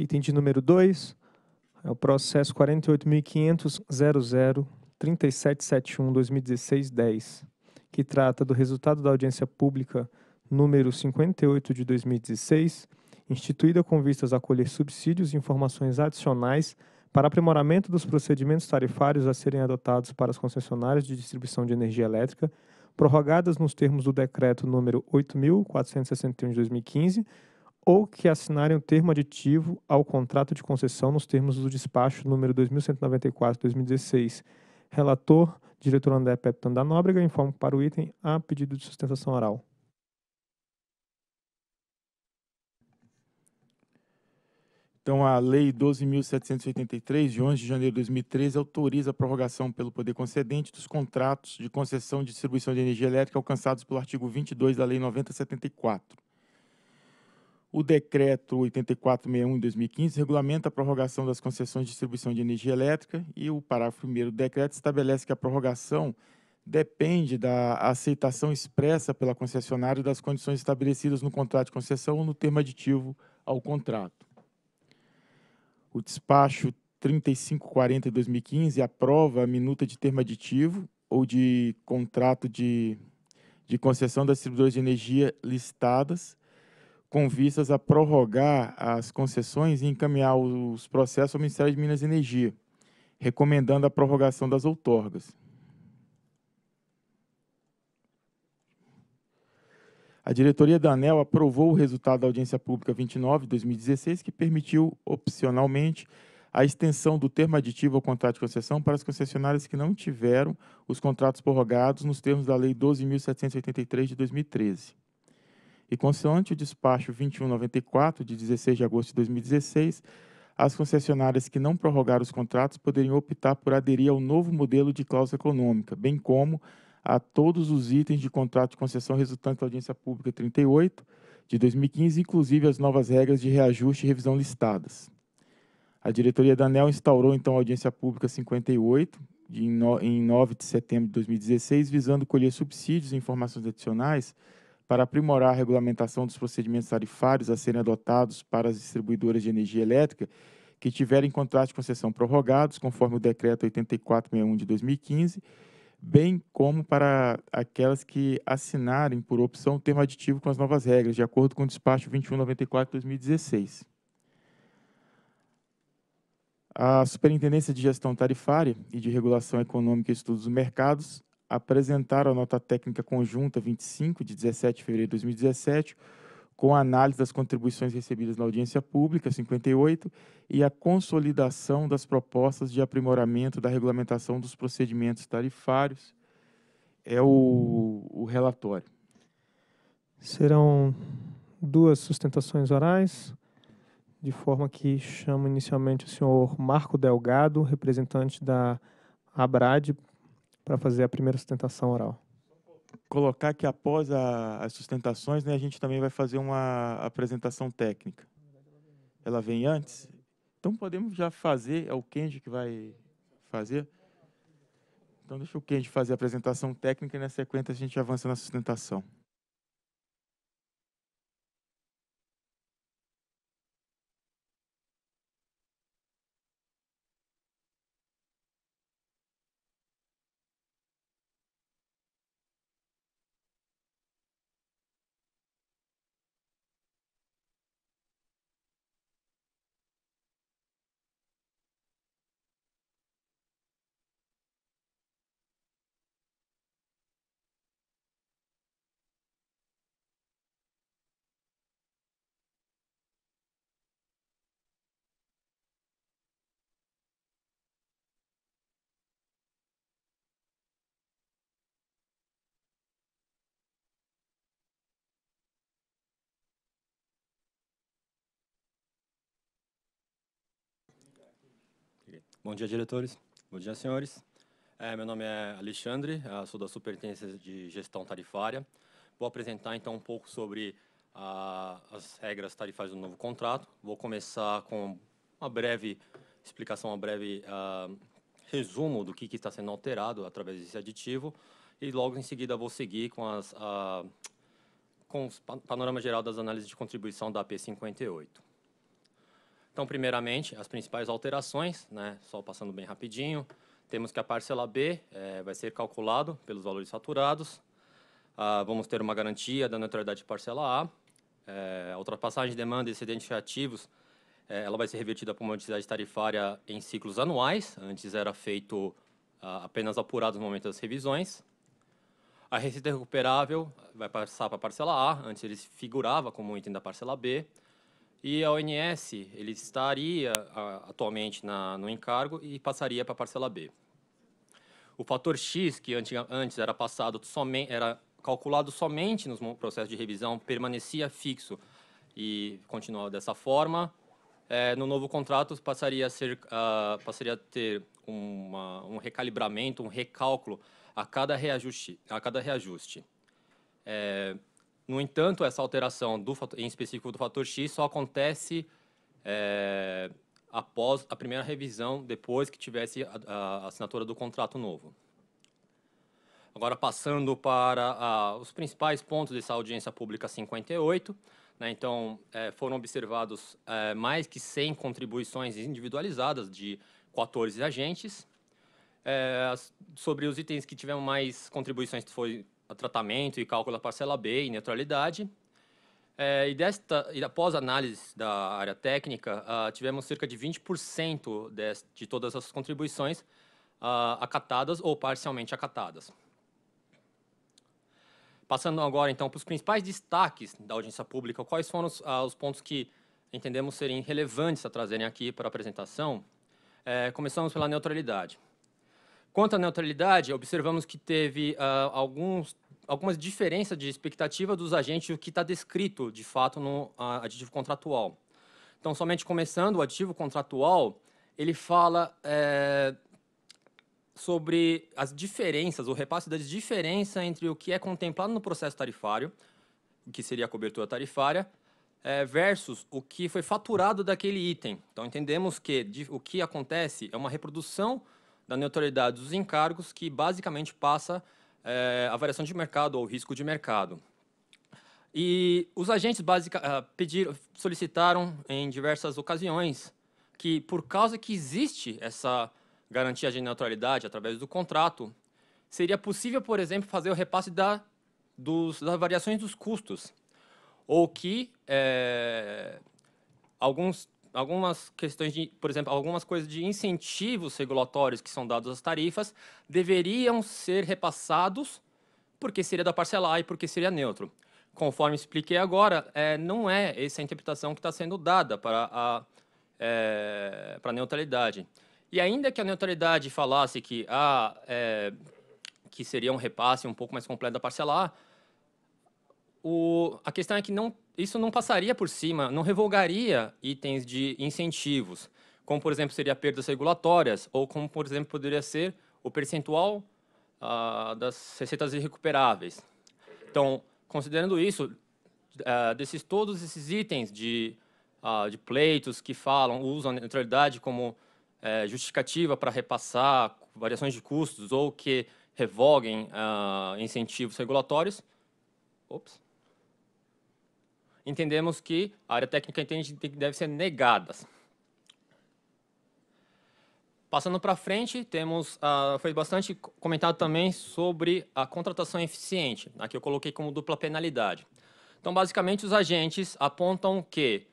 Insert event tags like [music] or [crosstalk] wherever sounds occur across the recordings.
Item de número 2 é o processo 48.500.003771-2016-10, que trata do resultado da audiência pública número 58 de 2016, instituída com vistas a colher subsídios e informações adicionais para aprimoramento dos procedimentos tarifários a serem adotados para as concessionárias de distribuição de energia elétrica, prorrogadas nos termos do Decreto número 8.461 de 2015, ou que assinarem o termo aditivo ao contrato de concessão nos termos do despacho número 2194-2016. Relator, diretor André Pepton da Nóbrega, informo para o item a pedido de sustentação oral. Então, a Lei 12.783, de 11 de janeiro de 2013, autoriza a prorrogação pelo poder concedente dos contratos de concessão de distribuição de energia elétrica alcançados pelo artigo 22 da Lei 9074. O decreto 8461 de 2015 regulamenta a prorrogação das concessões de distribuição de energia elétrica e o parágrafo 1 do decreto estabelece que a prorrogação depende da aceitação expressa pela concessionária das condições estabelecidas no contrato de concessão ou no termo aditivo ao contrato. O despacho 3540 de 2015 aprova a minuta de termo aditivo ou de contrato de, de concessão das distribuidoras de energia listadas com vistas a prorrogar as concessões e encaminhar os processos ao Ministério de Minas e Energia, recomendando a prorrogação das outorgas. A diretoria da ANEL aprovou o resultado da audiência pública 29 de 2016, que permitiu, opcionalmente, a extensão do termo aditivo ao contrato de concessão para as concessionárias que não tiveram os contratos prorrogados nos termos da Lei 12.783 de 2013 e, consoante o despacho 2194, de 16 de agosto de 2016, as concessionárias que não prorrogaram os contratos poderiam optar por aderir ao novo modelo de cláusula econômica, bem como a todos os itens de contrato de concessão resultante da audiência pública 38 de 2015, inclusive as novas regras de reajuste e revisão listadas. A diretoria da ANEL instaurou então a audiência pública 58 em 9 de setembro de 2016, visando colher subsídios e informações adicionais para aprimorar a regulamentação dos procedimentos tarifários a serem adotados para as distribuidoras de energia elétrica que tiverem contratos de concessão prorrogados, conforme o Decreto 8461 de 2015, bem como para aquelas que assinarem por opção o termo aditivo com as novas regras, de acordo com o despacho 2194 de 2016. A Superintendência de Gestão Tarifária e de Regulação Econômica e Estudos dos Mercados apresentaram a nota técnica conjunta 25, de 17 de fevereiro de 2017, com a análise das contribuições recebidas na audiência pública, 58, e a consolidação das propostas de aprimoramento da regulamentação dos procedimentos tarifários, é o, o relatório. Serão duas sustentações orais, de forma que chamo inicialmente o senhor Marco Delgado, representante da ABRAD, para fazer a primeira sustentação oral. Colocar que após a, as sustentações, né, a gente também vai fazer uma apresentação técnica. Ela vem antes? Então podemos já fazer, é o Kenji que vai fazer. Então deixa o Kenji fazer a apresentação técnica e na sequência a gente avança na sustentação. Bom dia, diretores. Bom dia, senhores. É, meu nome é Alexandre, ah, sou da Superintendência de Gestão Tarifária. Vou apresentar então um pouco sobre a, ah, as regras tarifárias do novo contrato. Vou começar com uma breve explicação, um breve uh, resumo do que, que, está sendo alterado através desse aditivo e logo em seguida vou seguir com as uh, com o panorama geral das análises de contribuição da AP58. Então, primeiramente, as principais alterações, né, só passando bem rapidinho, temos que a parcela B é, vai ser calculado pelos valores saturados, ah, vamos ter uma garantia da neutralidade de parcela A, é, a ultrapassagem de demanda e excedentes de ativos é, ela vai ser revertida para uma entidade tarifária em ciclos anuais, antes era feito ah, apenas apurado no momento das revisões. A receita recuperável vai passar para a parcela A, antes ele figurava como item da parcela B, e a ONS, ele estaria a, atualmente na, no encargo e passaria para a parcela B. O fator X, que antiga, antes era passado somente, era calculado somente nos processos de revisão, permanecia fixo e continuava dessa forma. É, no novo contrato passaria a, ser, uh, passaria a ter uma, um recalibramento, um recálculo a cada reajuste. A cada reajuste. É, no entanto, essa alteração, do, em específico do fator X, só acontece é, após a primeira revisão, depois que tivesse a, a assinatura do contrato novo. Agora, passando para os principais pontos dessa audiência pública 58, né, então é, foram observados é, mais que 100 contribuições individualizadas de 14 agentes. É, sobre os itens que tiveram mais contribuições foi tratamento e cálculo da parcela B e neutralidade. É, e, desta, e após análise da área técnica, ah, tivemos cerca de 20% de, de todas as contribuições ah, acatadas ou parcialmente acatadas. Passando agora, então, para os principais destaques da audiência pública, quais foram os, ah, os pontos que entendemos serem relevantes a trazerem aqui para a apresentação? É, começamos pela neutralidade. Quanto à neutralidade, observamos que teve uh, alguns, algumas diferenças de expectativa dos agentes, o que está descrito, de fato, no uh, aditivo contratual. Então, somente começando, o aditivo contratual, ele fala é, sobre as diferenças, o repasse das diferenças entre o que é contemplado no processo tarifário, que seria a cobertura tarifária, é, versus o que foi faturado daquele item. Então, entendemos que de, o que acontece é uma reprodução da neutralidade dos encargos, que basicamente passa é, a variação de mercado ou risco de mercado. E os agentes ah, pediram, solicitaram em diversas ocasiões que, por causa que existe essa garantia de neutralidade através do contrato, seria possível, por exemplo, fazer o repasse da, dos, das variações dos custos, ou que é, alguns algumas questões de, por exemplo, algumas coisas de incentivos regulatórios que são dados às tarifas deveriam ser repassados porque seria da parcela A e porque seria neutro. Conforme expliquei agora, é, não é essa a interpretação que está sendo dada para a é, para neutralidade. E ainda que a neutralidade falasse que ah é, que seria um repasse um pouco mais completo da parcela A, o, a questão é que não, isso não passaria por cima, não revogaria itens de incentivos, como, por exemplo, seria perdas regulatórias, ou como, por exemplo, poderia ser o percentual ah, das receitas irrecuperáveis. Então, considerando isso, eh, desses todos esses itens de, ah, de pleitos que falam, usam a neutralidade como eh, justificativa para repassar variações de custos ou que revoguem ah, incentivos regulatórios, Ops entendemos que a área técnica entende que deve ser negadas. Passando para frente, temos, ah, foi bastante comentado também sobre a contratação eficiente, aqui eu coloquei como dupla penalidade. Então, basicamente, os agentes apontam que,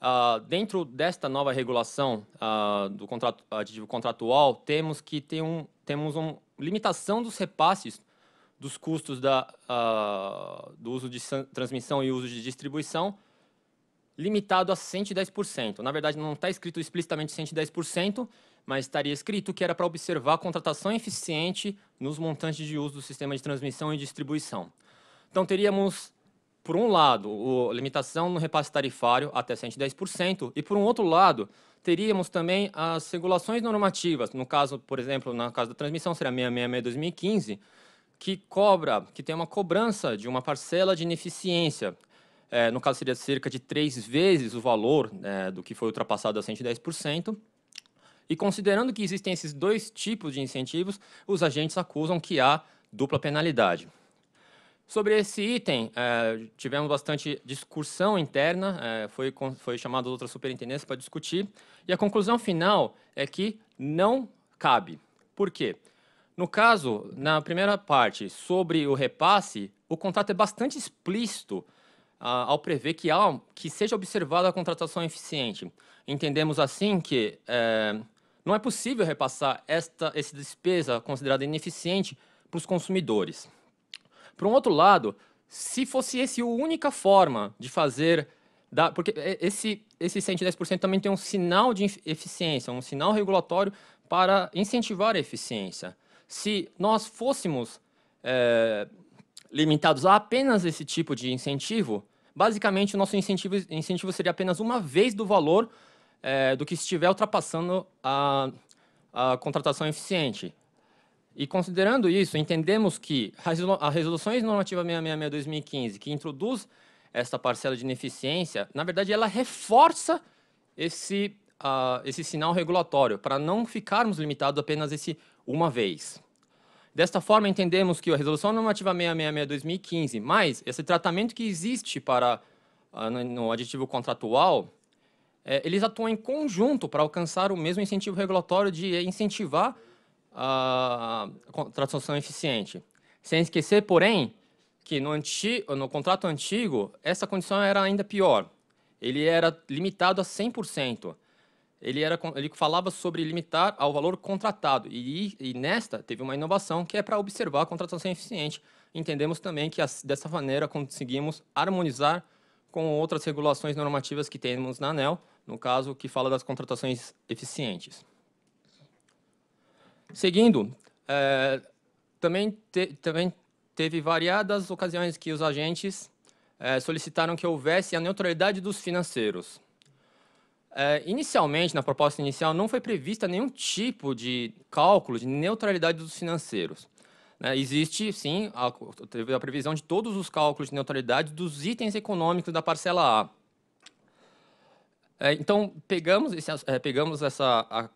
ah, dentro desta nova regulação ah, do contrato, aditivo contratual, temos que ter um, temos uma limitação dos repasses dos custos da, uh, do uso de transmissão e uso de distribuição, limitado a 110%. Na verdade, não está escrito explicitamente 110%, mas estaria escrito que era para observar a contratação eficiente nos montantes de uso do sistema de transmissão e distribuição. Então, teríamos, por um lado, a limitação no repasse tarifário até 110%, e por um outro lado, teríamos também as regulações normativas, no caso, por exemplo, na casa da transmissão, seria 666 2015, que cobra, que tem uma cobrança de uma parcela de ineficiência. É, no caso, seria cerca de três vezes o valor é, do que foi ultrapassado a 110%. E considerando que existem esses dois tipos de incentivos, os agentes acusam que há dupla penalidade. Sobre esse item, é, tivemos bastante discussão interna, é, foi, foi chamado outra superintendência para discutir, e a conclusão final é que não cabe. Por quê? No caso, na primeira parte, sobre o repasse, o contrato é bastante explícito ah, ao prever que, há, que seja observada a contratação eficiente. Entendemos assim que é, não é possível repassar esta essa despesa considerada ineficiente para os consumidores. Por um outro lado, se fosse esse a única forma de fazer da, porque eh, esse, esse 110% também tem um sinal de eficiência, um sinal regulatório para incentivar a eficiência se nós fôssemos é, limitados a apenas esse tipo de incentivo, basicamente o nosso incentivo, incentivo seria apenas uma vez do valor é, do que estiver ultrapassando a, a contratação eficiente. E considerando isso, entendemos que as resoluções normativa 666-2015, que introduz esta parcela de ineficiência, na verdade, ela reforça esse, uh, esse sinal regulatório, para não ficarmos limitados apenas a esse uma vez. Desta forma, entendemos que a Resolução Normativa 666-2015, mais esse tratamento que existe para ah, no aditivo contratual, é, eles atuam em conjunto para alcançar o mesmo incentivo regulatório de incentivar a contratação eficiente. Sem esquecer, porém, que no, antigo, no contrato antigo, essa condição era ainda pior. Ele era limitado a 100% ele, era, ele falava sobre limitar ao valor contratado. E, e nesta teve uma inovação que é para observar a contratação eficiente. Entendemos também que as, dessa maneira conseguimos harmonizar com outras regulações normativas que temos na ANEL, no caso que fala das contratações eficientes. Seguindo, é, também, te, também teve variadas ocasiões que os agentes é, solicitaram que houvesse a neutralidade dos financeiros. É, inicialmente, na proposta inicial, não foi prevista nenhum tipo de cálculo de neutralidade dos financeiros. Né? Existe, sim, a, a, previsão de todos os cálculos de neutralidade dos itens econômicos da parcela A. É, então, pegamos, esse, é, pegamos essa, a,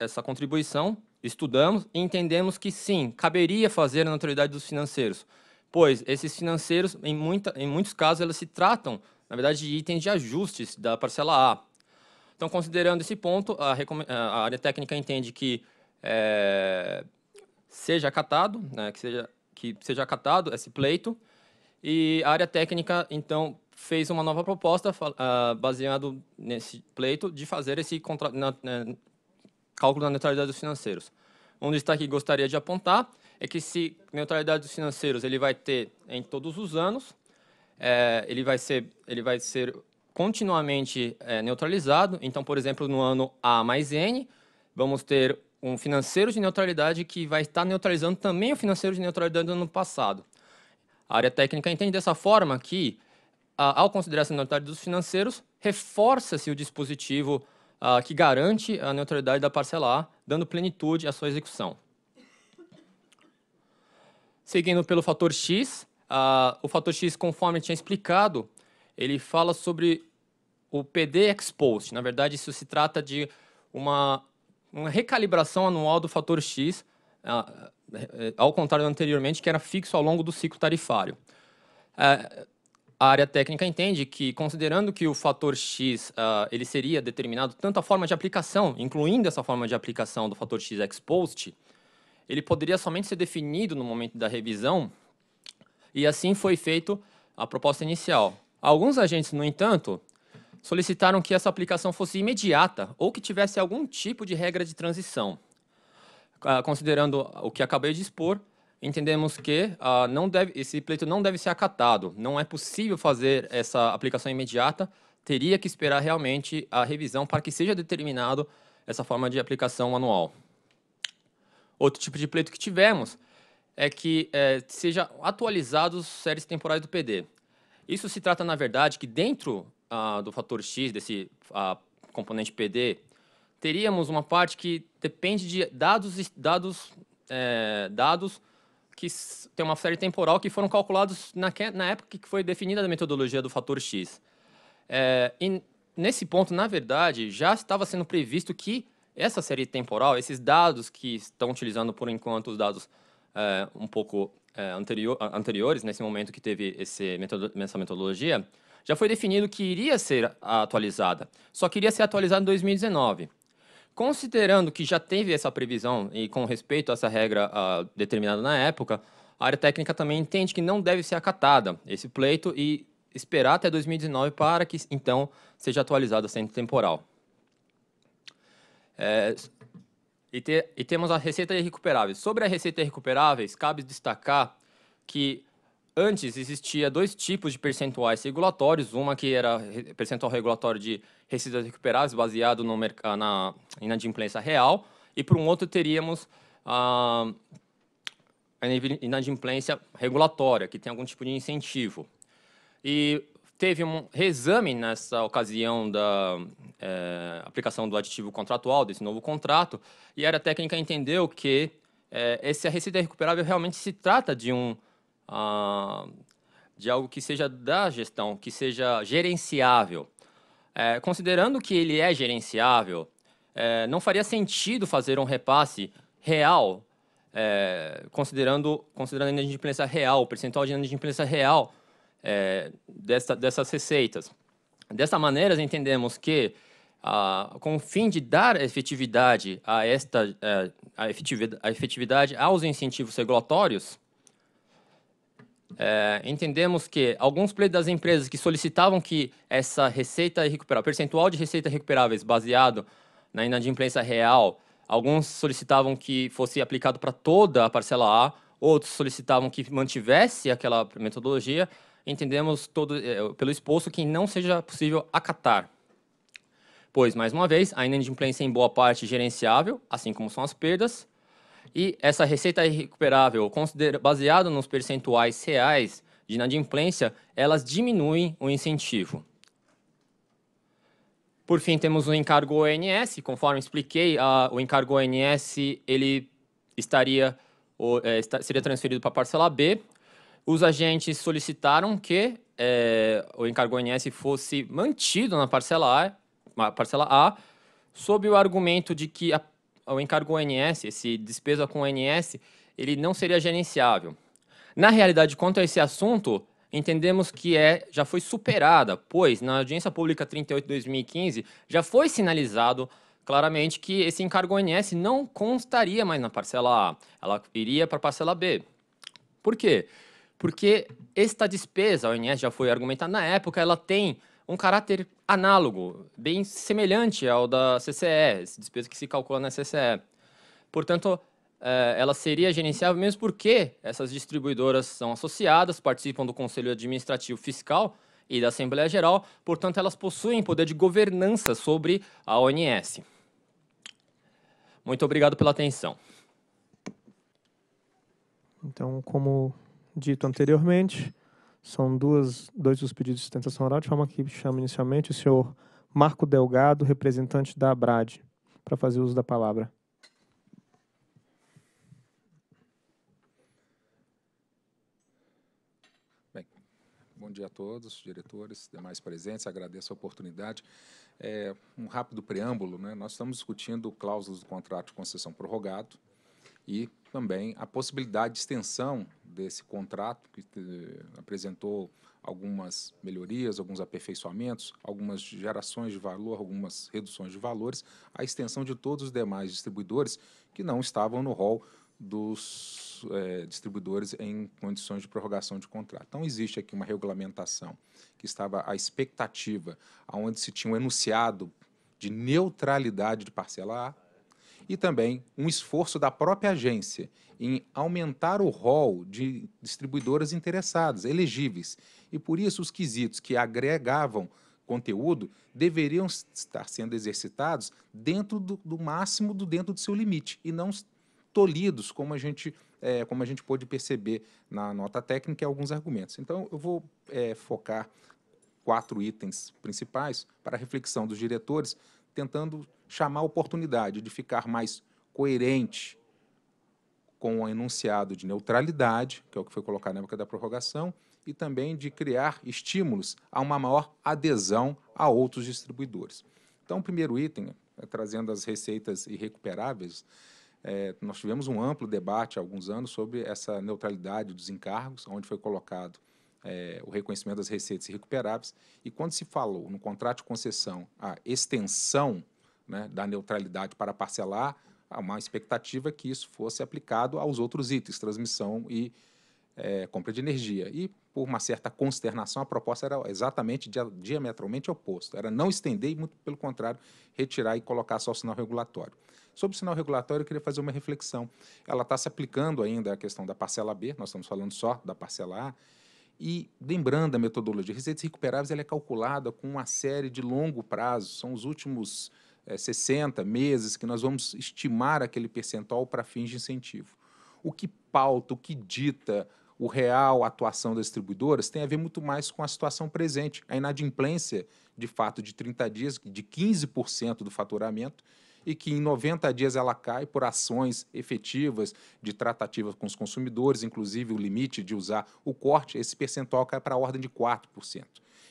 essa contribuição, estudamos e entendemos que, sim, caberia fazer a neutralidade dos financeiros, pois esses financeiros, em, muita, em muitos casos, elas se tratam, na verdade, de itens de ajustes da parcela A. Então, considerando esse ponto, a, a área técnica entende que é, seja acatado, né, que, seja, que seja acatado esse pleito, e a área técnica, então, fez uma nova proposta uh, baseado nesse pleito de fazer esse na, na, né, cálculo da neutralidade dos financeiros. Um destaque que gostaria de apontar é que se neutralidade dos financeiros ele vai ter em todos os anos, é, ele vai ser ele vai ser continuamente é, neutralizado. Então, por exemplo, no ano A mais N, vamos ter um financeiro de neutralidade que vai estar neutralizando também o financeiro de neutralidade do ano passado. A área técnica entende dessa forma que, a, ao considerar essa neutralidade dos financeiros, reforça-se o dispositivo a, que garante a neutralidade da parcela A, dando plenitude à sua execução. Seguindo pelo fator X, a, o fator X, conforme tinha explicado, ele fala sobre o PD Exposed. Na verdade, isso se trata de uma, uma recalibração anual do fator X, ah, eh, ao contrário anteriormente, que era fixo ao longo do ciclo tarifário. Eh, a área técnica entende que, considerando que o fator X ah, ele seria determinado tanto a forma de aplicação, incluindo essa forma de aplicação do fator X Exposed, ele poderia somente ser definido no momento da revisão, e assim foi feito a proposta inicial. Alguns agentes, no entanto, solicitaram que essa aplicação fosse imediata ou que tivesse algum tipo de regra de transição. Ah, considerando o que acabei de expor, entendemos que ah, não deve, esse pleito não deve ser acatado. Não é possível fazer essa aplicação imediata, teria que esperar realmente a revisão para que seja determinado essa forma de aplicação anual. Outro tipo de pleito que tivemos é que é, eh, sejam atualizados séries temporais do PD. Isso se trata, na verdade, que dentro ah, do fator X, desse ah, componente PD, teríamos uma parte que depende de dados, dados, é, dados que tem uma série temporal que foram calculados na, na época que foi definida a metodologia do fator X. É, e nesse ponto, na verdade, já estava sendo previsto que essa série temporal, esses dados que estão utilizando por enquanto os dados é, um pouco é, anterior, anteriores, nesse momento que teve esse, essa metodologia, já foi definido que iria ser atualizada, só que iria ser atualizada em 2019. Considerando que já teve essa previsão e com respeito a essa regra uh, determinada na época, a área técnica também entende que não deve ser acatada esse pleito e esperar até 2019 para que, então, seja atualizada o centro temporal. É, e, te, e, temos a receita recuperáveis. Sobre a receita recuperáveis, cabe destacar que Antes existia dois tipos de percentuais regulatórios, uma que era percentual regulatório de resíduos recuperáveis baseado no, ah, na inadimplência real, e por um outro teríamos ah, a inadimplência regulatória, que tem algum tipo de incentivo. E teve um reexame nessa ocasião da é, aplicação do aditivo contratual, desse novo contrato, e a área técnica entendeu que é, a resíduo recuperável realmente se trata de um ah, de algo que seja da gestão, que seja gerenciável. É, considerando que ele é gerenciável, é, não faria sentido fazer um repasse real, é, considerando, considerando a inadimplência real, o percentual de inadimplência real é, desta, dessas receitas. Dessa maneira, entendemos que, ah, com o fim de dar efetividade a esta é, a efetividade, a efetividade aos incentivos regulatórios, é, entendemos que alguns pleitos das empresas que solicitavam que essa receita recuperável, percentual de receita recuperáveis baseado na inadimplência real, alguns solicitavam que fosse aplicado para toda a parcela A, outros solicitavam que mantivesse aquela metodologia, entendemos todo, é, pelo exposto que não seja possível acatar. Pois, mais uma vez, a inadimplência é em boa parte gerenciável, assim como são as perdas, e essa receita recuperável, baseada nos percentuais reais de inadimplência, elas diminuem o incentivo. Por fim, temos o encargo ONS. Conforme expliquei, a, o encargo ONS ele estaria, ou, é, está, seria transferido para a parcela B. Os agentes solicitaram que é, o encargo ONS fosse mantido na parcela A, parcela A sob o argumento de que a o encargo ONS, esse despesa com ONS, ele não seria gerenciável. Na realidade, quanto a esse assunto, entendemos que é, já foi superada, pois na audiência pública 38/2015 já foi sinalizado claramente que esse encargo ONS não constaria mais na parcela A, ela iria para a parcela B. Por quê? Porque esta despesa, a ONS já foi argumentada na época, ela tem um caráter análogo, bem semelhante ao da CCE, esse despesa que se calcula na CCE. Portanto, eh, ela seria gerenciável mesmo porque essas distribuidoras são associadas, participam do Conselho Administrativo Fiscal e da Assembleia Geral, portanto, elas possuem poder de governança sobre a ONS. Muito obrigado pela atenção. Então, como dito anteriormente, são duas, dois dos pedidos de sustentação oral, de forma que chamo inicialmente o senhor Marco Delgado, representante da ABRAD, para fazer uso da palavra. Bem, bom dia a todos, diretores, demais presentes, agradeço a oportunidade. É, um rápido preâmbulo, né? nós estamos discutindo cláusulas do contrato de concessão prorrogado e também a possibilidade de extensão desse contrato, que eh, apresentou algumas melhorias, alguns aperfeiçoamentos, algumas gerações de valor, algumas reduções de valores, a extensão de todos os demais distribuidores que não estavam no rol dos eh, distribuidores em condições de prorrogação de contrato. Então, existe aqui uma regulamentação que estava à expectativa, onde se tinha um enunciado de neutralidade de parcela A, e também um esforço da própria agência em aumentar o rol de distribuidoras interessadas, elegíveis. E por isso os quesitos que agregavam conteúdo deveriam estar sendo exercitados dentro do, do máximo do dentro do seu limite e não tolhidos como a gente é, como a gente pôde perceber na nota técnica alguns argumentos. Então eu vou é, focar quatro itens principais para reflexão dos diretores, tentando chamar a oportunidade de ficar mais coerente com o enunciado de neutralidade, que é o que foi colocado na época da prorrogação, e também de criar estímulos a uma maior adesão a outros distribuidores. Então, o primeiro item, é, trazendo as receitas irrecuperáveis, é, nós tivemos um amplo debate há alguns anos sobre essa neutralidade dos encargos, onde foi colocado é, o reconhecimento das receitas irrecuperáveis. E quando se falou no contrato de concessão a extensão né, da neutralidade para parcelar, há uma expectativa que isso fosse aplicado aos outros itens, transmissão e é, compra de energia. E, por uma certa consternação, a proposta era exatamente diametralmente oposta. Era não estender e, muito pelo contrário, retirar e colocar só o sinal regulatório. Sobre o sinal regulatório, eu queria fazer uma reflexão. Ela está se aplicando ainda à questão da parcela B, nós estamos falando só da parcela A, e lembrando a metodologia, receitas recuperáveis ela é calculada com uma série de longo prazo, são os últimos é, 60 meses, que nós vamos estimar aquele percentual para fins de incentivo. O que pauta, o que dita o real atuação das distribuidoras tem a ver muito mais com a situação presente. A inadimplência, de fato, de 30 dias, de 15% do faturamento, e que em 90 dias ela cai por ações efetivas de tratativas com os consumidores, inclusive o limite de usar o corte, esse percentual cai para a ordem de 4%.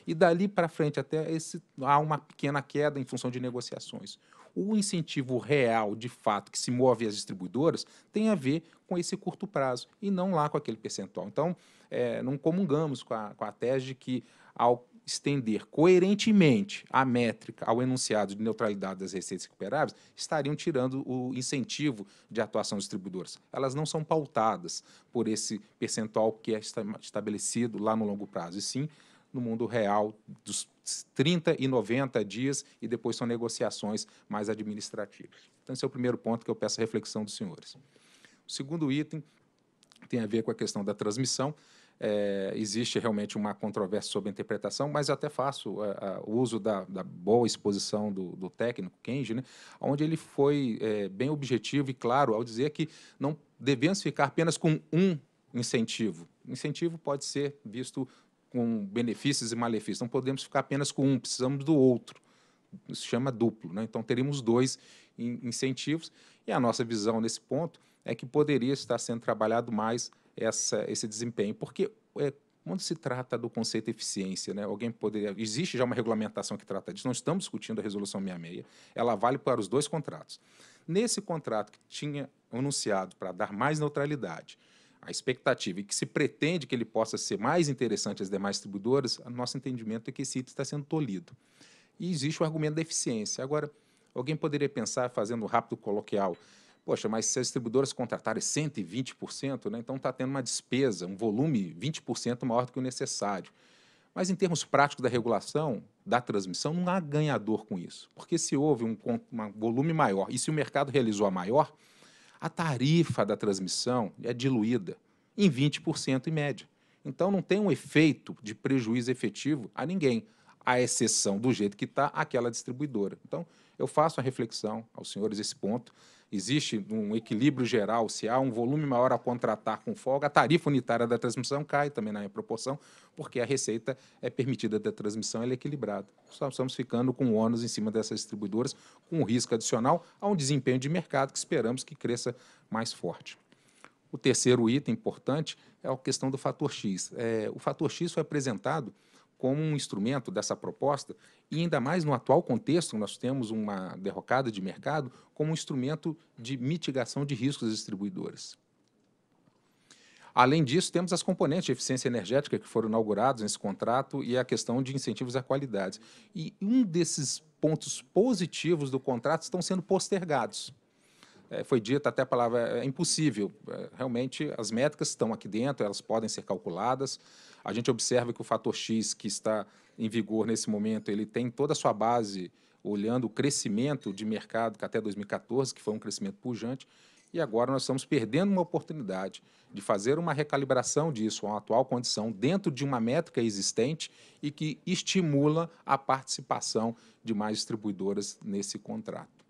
E dali para frente até esse, há uma pequena queda em função de negociações. O incentivo real, de fato, que se move às distribuidoras tem a ver com esse curto prazo e não lá com aquele percentual. Então, é, não comungamos com a, com a tese de que ao estender coerentemente a métrica ao enunciado de neutralidade das receitas recuperáveis, estariam tirando o incentivo de atuação distribuidoras. Elas não são pautadas por esse percentual que é estabelecido lá no longo prazo, e sim no mundo real dos 30 e 90 dias e depois são negociações mais administrativas. Então, esse é o primeiro ponto que eu peço a reflexão dos senhores. O segundo item tem a ver com a questão da transmissão. É, existe realmente uma controvérsia sobre a interpretação, mas até faço é, é, o uso da, da, boa exposição do, do técnico Kenji, né, onde ele foi é, bem objetivo e claro ao dizer que não devemos ficar apenas com um incentivo. Incentivo pode ser visto com benefícios e malefícios. Não podemos ficar apenas com um, precisamos do outro. Isso chama duplo. Né? Então, teríamos dois incentivos. E a nossa visão nesse ponto é que poderia estar sendo trabalhado mais essa, esse desempenho, porque é, quando se trata do conceito de eficiência, né? alguém poderia. Existe já uma regulamentação que trata disso, não estamos discutindo a resolução 66, ela vale para os dois contratos. Nesse contrato que tinha anunciado para dar mais neutralidade, a expectativa e que se pretende que ele possa ser mais interessante às demais distribuidoras, nosso entendimento é que esse item está sendo tolhido. E existe o argumento da eficiência. Agora, alguém poderia pensar, fazendo um rápido coloquial, poxa, mas se as distribuidoras contratarem 120%, né, então está tendo uma despesa, um volume 20% maior do que o necessário. Mas em termos práticos da regulação, da transmissão, não há ganhador com isso. Porque se houve um, um volume maior e se o mercado realizou a maior, a tarifa da transmissão é diluída em 20% em média. Então não tem um efeito de prejuízo efetivo a ninguém, à exceção do jeito que está aquela distribuidora. Então eu faço a reflexão aos senhores esse ponto existe um equilíbrio geral, se há um volume maior a contratar com folga, a tarifa unitária da transmissão cai também na proporção, porque a receita é permitida da transmissão, ela é equilibrada. Só estamos ficando com ônus em cima dessas distribuidoras, com um risco adicional a um desempenho de mercado que esperamos que cresça mais forte. O terceiro item importante é a questão do fator X. É, o fator X foi apresentado como um instrumento dessa proposta, e ainda mais no atual contexto, nós temos uma derrocada de mercado, como um instrumento de mitigação de riscos distribuidores. Além disso, temos as componentes de eficiência energética que foram inaugurados nesse contrato e a questão de incentivos à qualidade. E um desses pontos positivos do contrato estão sendo postergados. É, foi dita até a palavra é impossível. É, realmente, as métricas estão aqui dentro, elas podem ser calculadas, a gente observa que o fator X que está em vigor nesse momento, ele tem toda a sua base olhando o crescimento de mercado que até 2014, que foi um crescimento pujante, e agora nós estamos perdendo uma oportunidade de fazer uma recalibração disso a atual condição dentro de uma métrica existente e que estimula a participação de mais distribuidoras nesse contrato.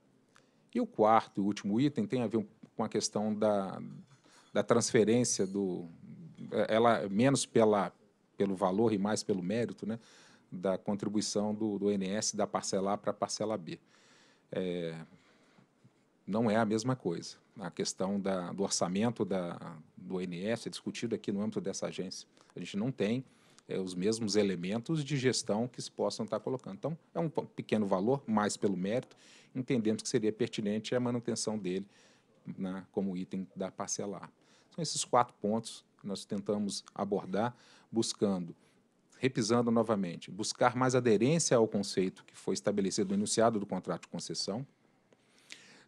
E o quarto e último item tem a ver com a questão da, da transferência do ela menos pela pelo valor e mais pelo mérito né, da contribuição do, do NS da parcela A para a parcela B. É, não é a mesma coisa. A questão da, do orçamento da, do NS é discutida aqui no âmbito dessa agência. A gente não tem é, os mesmos elementos de gestão que se possam estar colocando. Então, é um pequeno valor, mais pelo mérito, entendemos que seria pertinente a manutenção dele né, como item da parcela A. São esses quatro pontos nós tentamos abordar, buscando, repisando novamente, buscar mais aderência ao conceito que foi estabelecido no enunciado do contrato de concessão,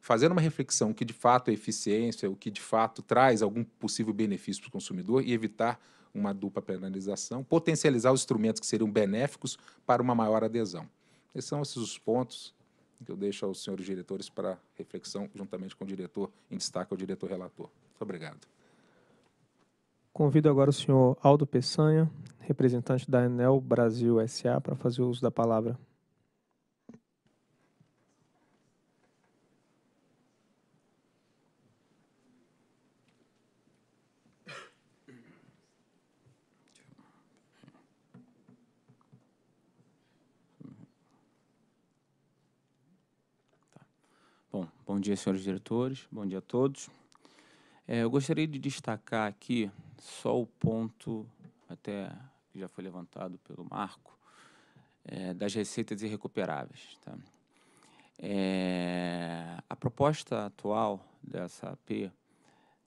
fazendo uma reflexão que de fato é eficiência, o que de fato traz algum possível benefício para o consumidor e evitar uma dupla penalização, potencializar os instrumentos que seriam benéficos para uma maior adesão. Esses são esses os pontos que eu deixo aos senhores diretores para reflexão, juntamente com o diretor, em destaque o diretor relator. Muito obrigado. Convido agora o senhor Aldo Peçanha, representante da Enel Brasil SA, para fazer uso da palavra. Bom, bom dia, senhores diretores, bom dia a todos. É, eu gostaria de destacar aqui só o ponto, até que já foi levantado pelo Marco, é, das receitas irrecuperáveis. Tá? É, a proposta atual dessa AP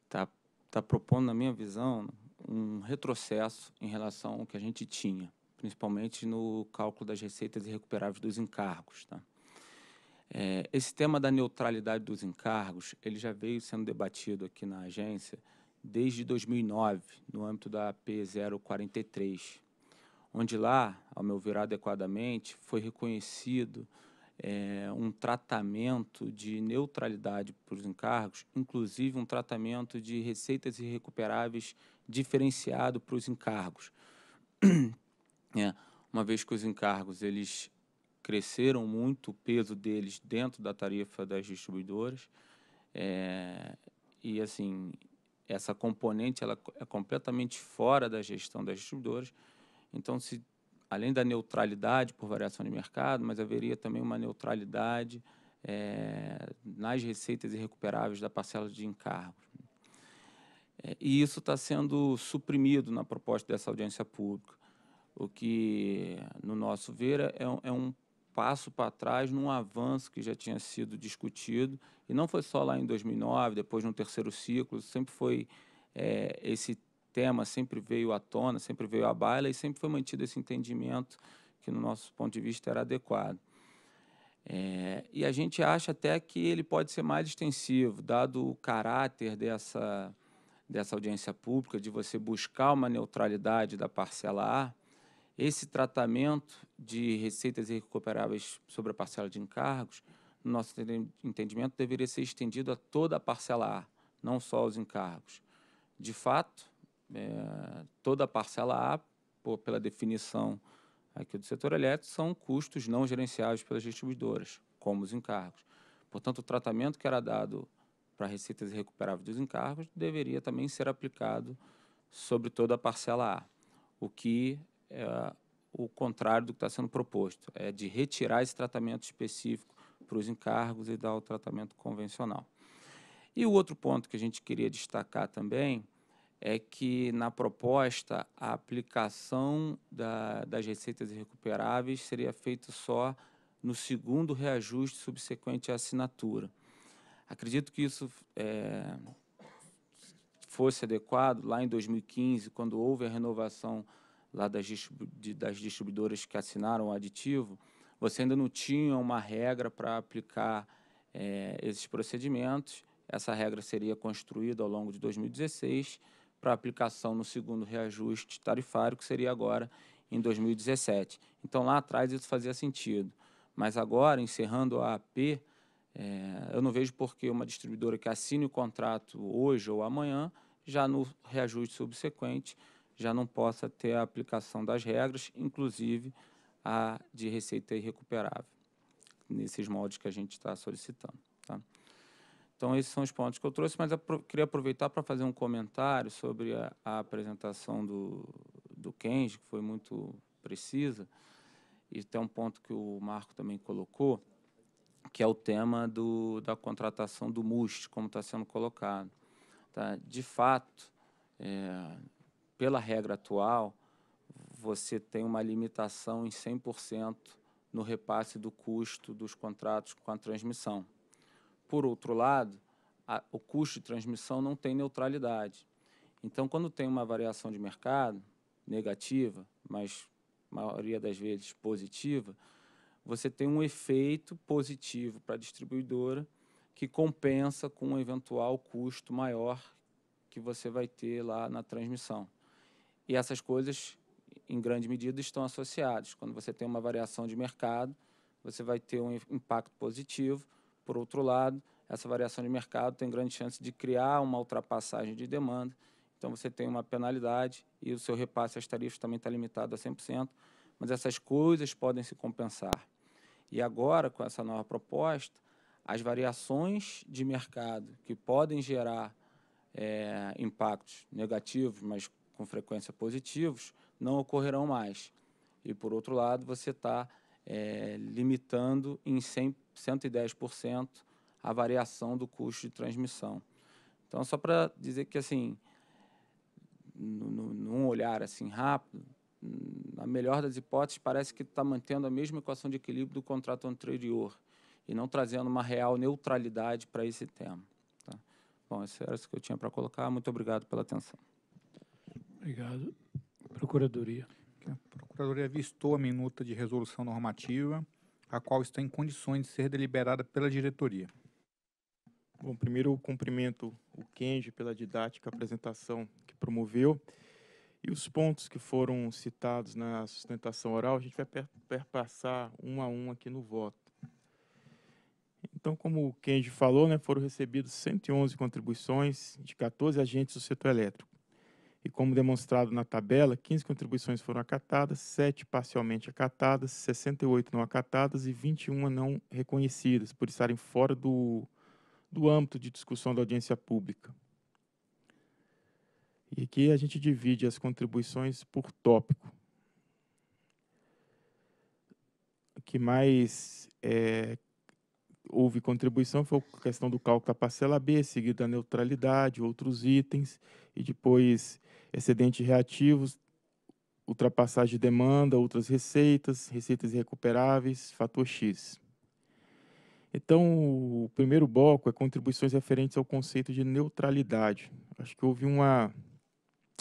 está tá propondo, na minha visão, um retrocesso em relação ao que a gente tinha, principalmente no cálculo das receitas irrecuperáveis dos encargos. Tá? É, esse tema da neutralidade dos encargos, ele já veio sendo debatido aqui na agência desde 2009, no âmbito da P043, onde lá, ao meu ver adequadamente, foi reconhecido é, um tratamento de neutralidade para os encargos, inclusive um tratamento de receitas irrecuperáveis diferenciado para os encargos. [clears throat] é, uma vez que os encargos eles cresceram muito o peso deles dentro da tarifa das distribuidoras, é, e assim essa componente ela é completamente fora da gestão das distribuidoras. Então, se, além da neutralidade por variação de mercado, mas haveria também uma neutralidade é, nas receitas irrecuperáveis da parcela de encargos. É, e isso está sendo suprimido na proposta dessa audiência pública, o que, no nosso ver, é, é um passo para trás num avanço que já tinha sido discutido, e não foi só lá em 2009, depois no terceiro ciclo, sempre foi é, esse tema, sempre veio à tona, sempre veio à baila e sempre foi mantido esse entendimento que, no nosso ponto de vista, era adequado. É, e a gente acha até que ele pode ser mais extensivo, dado o caráter dessa, dessa audiência pública, de você buscar uma neutralidade da parcela A, esse tratamento de receitas recuperáveis sobre a parcela de encargos, no nosso entendimento, deveria ser estendido a toda a parcela A, não só aos encargos. De fato, é, toda a parcela A, por, pela definição aqui do setor elétrico, são custos não gerenciáveis pelas distribuidoras, como os encargos. Portanto, o tratamento que era dado para receitas recuperáveis dos encargos deveria também ser aplicado sobre toda a parcela A, o que é, o contrário do que está sendo proposto, é de retirar esse tratamento específico para os encargos e dar o tratamento convencional. E o outro ponto que a gente queria destacar também é que, na proposta, a aplicação da, das receitas recuperáveis seria feita só no segundo reajuste subsequente à assinatura. Acredito que isso é, fosse adequado lá em 2015, quando houve a renovação lá das, distribuidoras que assinaram o aditivo, você ainda não tinha uma regra para aplicar é, esses procedimentos. Essa regra seria construída ao longo de 2016 para aplicação no segundo reajuste tarifário, que seria agora em 2017. Então, lá atrás isso fazia sentido. Mas agora, encerrando a AP, é, eu não vejo por que uma distribuidora que assine o contrato hoje ou amanhã, já no reajuste subsequente, já não possa ter a aplicação das regras, inclusive a de receita irrecuperável, nesses moldes que a gente está solicitando. Tá? Então, esses são os pontos que eu trouxe, mas eu queria aproveitar para fazer um comentário sobre a, a apresentação do, do Kenji, que foi muito precisa, e tem um ponto que o Marco também colocou, que é o tema do, da contratação do MUST, como está sendo colocado. Tá? De fato, é, pela regra atual, você tem uma limitação em 100% no repasse do custo dos contratos com a transmissão. Por outro lado, a, o custo de transmissão não tem neutralidade. Então, quando tem uma variação de mercado negativa, mas maioria das vezes positiva, você tem um efeito positivo para a distribuidora que compensa com um eventual custo maior que você vai ter lá na transmissão. E essas coisas, em grande medida, estão associadas. Quando você tem uma variação de mercado, você vai ter um impacto positivo. Por outro lado, essa variação de mercado tem grande chance de criar uma ultrapassagem de demanda. Então, você tem uma penalidade e o seu repasse às tarifas também está limitado a 100%, mas essas coisas podem se compensar. E agora, com essa nova proposta, as variações de mercado que podem gerar é, impactos negativos, mas com frequência positivos não ocorrerão mais. E, por outro lado, você está é, limitando em 100, 110% a variação do custo de transmissão. Então, só para dizer que, assim, num olhar assim rápido, na melhor das hipóteses, parece que está mantendo a mesma equação de equilíbrio do contrato anterior e não trazendo uma real neutralidade para esse tema. Tá? Bom, isso era isso que eu tinha para colocar. Muito obrigado pela atenção. Obrigado. Procuradoria. A Procuradoria avistou a minuta de resolução normativa, a qual está em condições de ser deliberada pela diretoria. Bom, primeiro eu cumprimento o Kenji pela didática apresentação que promoveu. E os pontos que foram citados na sustentação oral, a gente vai perpassar um a um aqui no voto. Então, como o Kenji falou, né, foram recebidos 111 contribuições de 14 agentes do setor elétrico. E como demonstrado na tabela, 15 contribuições foram acatadas, 7 parcialmente acatadas, 68 não acatadas e 21 não reconhecidas, por estarem fora do, do âmbito de discussão da audiência pública. E aqui a gente divide as contribuições por tópico. O que mais é, houve contribuição foi a questão do cálculo da parcela B, seguido da neutralidade, outros itens, e depois excedentes reativos, ultrapassagem de demanda, outras receitas, receitas recuperáveis, fator X. Então, o primeiro bloco é contribuições referentes ao conceito de neutralidade. Acho que houve uma.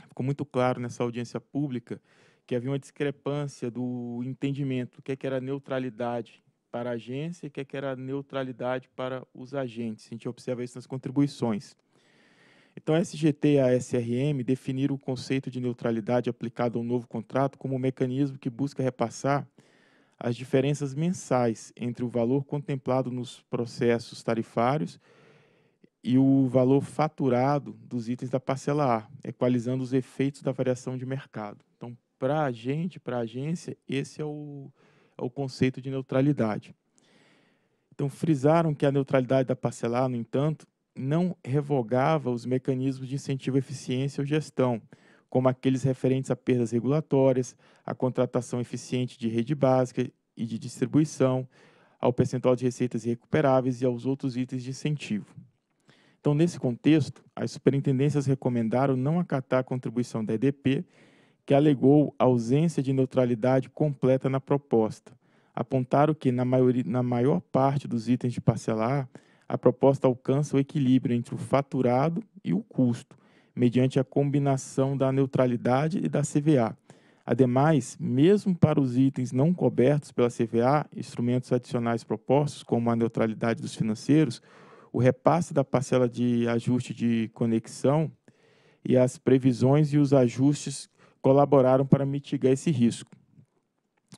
Ficou muito claro nessa audiência pública que havia uma discrepância do entendimento do que, é que era neutralidade para a agência e o que, é que era neutralidade para os agentes. A gente observa isso nas contribuições. Então, a SGT e a SRM definiram o conceito de neutralidade aplicado ao novo contrato como um mecanismo que busca repassar as diferenças mensais entre o valor contemplado nos processos tarifários e o valor faturado dos itens da parcela A, equalizando os efeitos da variação de mercado. Então, para a gente, para a agência, esse é o, é o conceito de neutralidade. Então, frisaram que a neutralidade da parcela A, no entanto, não revogava os mecanismos de incentivo à eficiência ou gestão, como aqueles referentes a perdas regulatórias, à contratação eficiente de rede básica e de distribuição, ao percentual de receitas recuperáveis e aos outros itens de incentivo. Então, nesse contexto, as superintendências recomendaram não acatar a contribuição da EDP, que alegou ausência de neutralidade completa na proposta. Apontaram que, na, maioria, na maior parte dos itens de parcelar, a proposta alcança o equilíbrio entre o faturado e o custo, mediante a combinação da neutralidade e da CVA. Ademais, mesmo para os itens não cobertos pela CVA, instrumentos adicionais propostos, como a neutralidade dos financeiros, o repasse da parcela de ajuste de conexão e as previsões e os ajustes colaboraram para mitigar esse risco.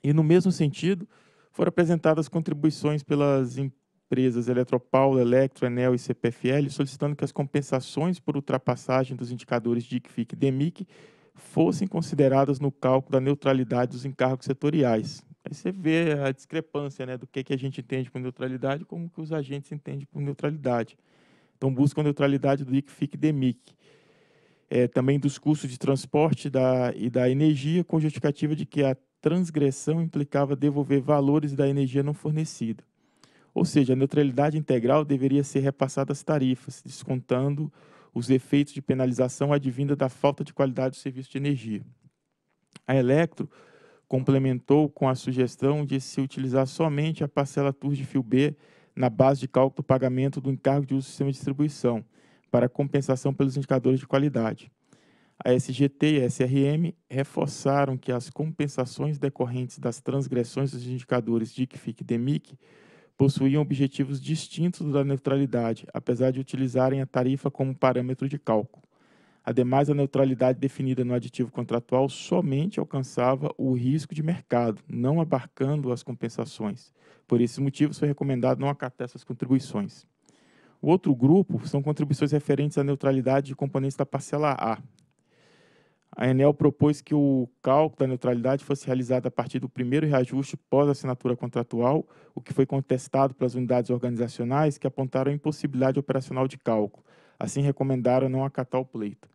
E no mesmo sentido, foram apresentadas contribuições pelas empresas empresas Eletropaula, Electro, Enel e CPFL solicitando que as compensações por ultrapassagem dos indicadores DICFIC e DEMIC fossem consideradas no cálculo da neutralidade dos encargos setoriais. Aí você vê a discrepância né, do que, que a gente entende por neutralidade e como que os agentes entendem por neutralidade. Então, buscam neutralidade do DICFIC e DEMIC. É, também dos custos de transporte da, e da energia, com justificativa de que a transgressão implicava devolver valores da energia não fornecida. Ou seja, a neutralidade integral deveria ser repassada às tarifas, descontando os efeitos de penalização advinda da falta de qualidade do serviço de energia. A Electro complementou com a sugestão de se utilizar somente a parcela TUR de fio B na base de cálculo do pagamento do encargo de uso do sistema de distribuição, para compensação pelos indicadores de qualidade. A SGT e a SRM reforçaram que as compensações decorrentes das transgressões dos indicadores DIC, FIC e DEMIC possuíam objetivos distintos da neutralidade, apesar de utilizarem a tarifa como parâmetro de cálculo. Ademais, a neutralidade definida no aditivo contratual somente alcançava o risco de mercado, não abarcando as compensações. Por esses motivos, foi recomendado não acatar essas contribuições. O outro grupo são contribuições referentes à neutralidade de componentes da parcela A, a Enel propôs que o cálculo da neutralidade fosse realizado a partir do primeiro reajuste pós-assinatura contratual, o que foi contestado pelas unidades organizacionais que apontaram a impossibilidade operacional de cálculo. Assim, recomendaram não acatar o pleito.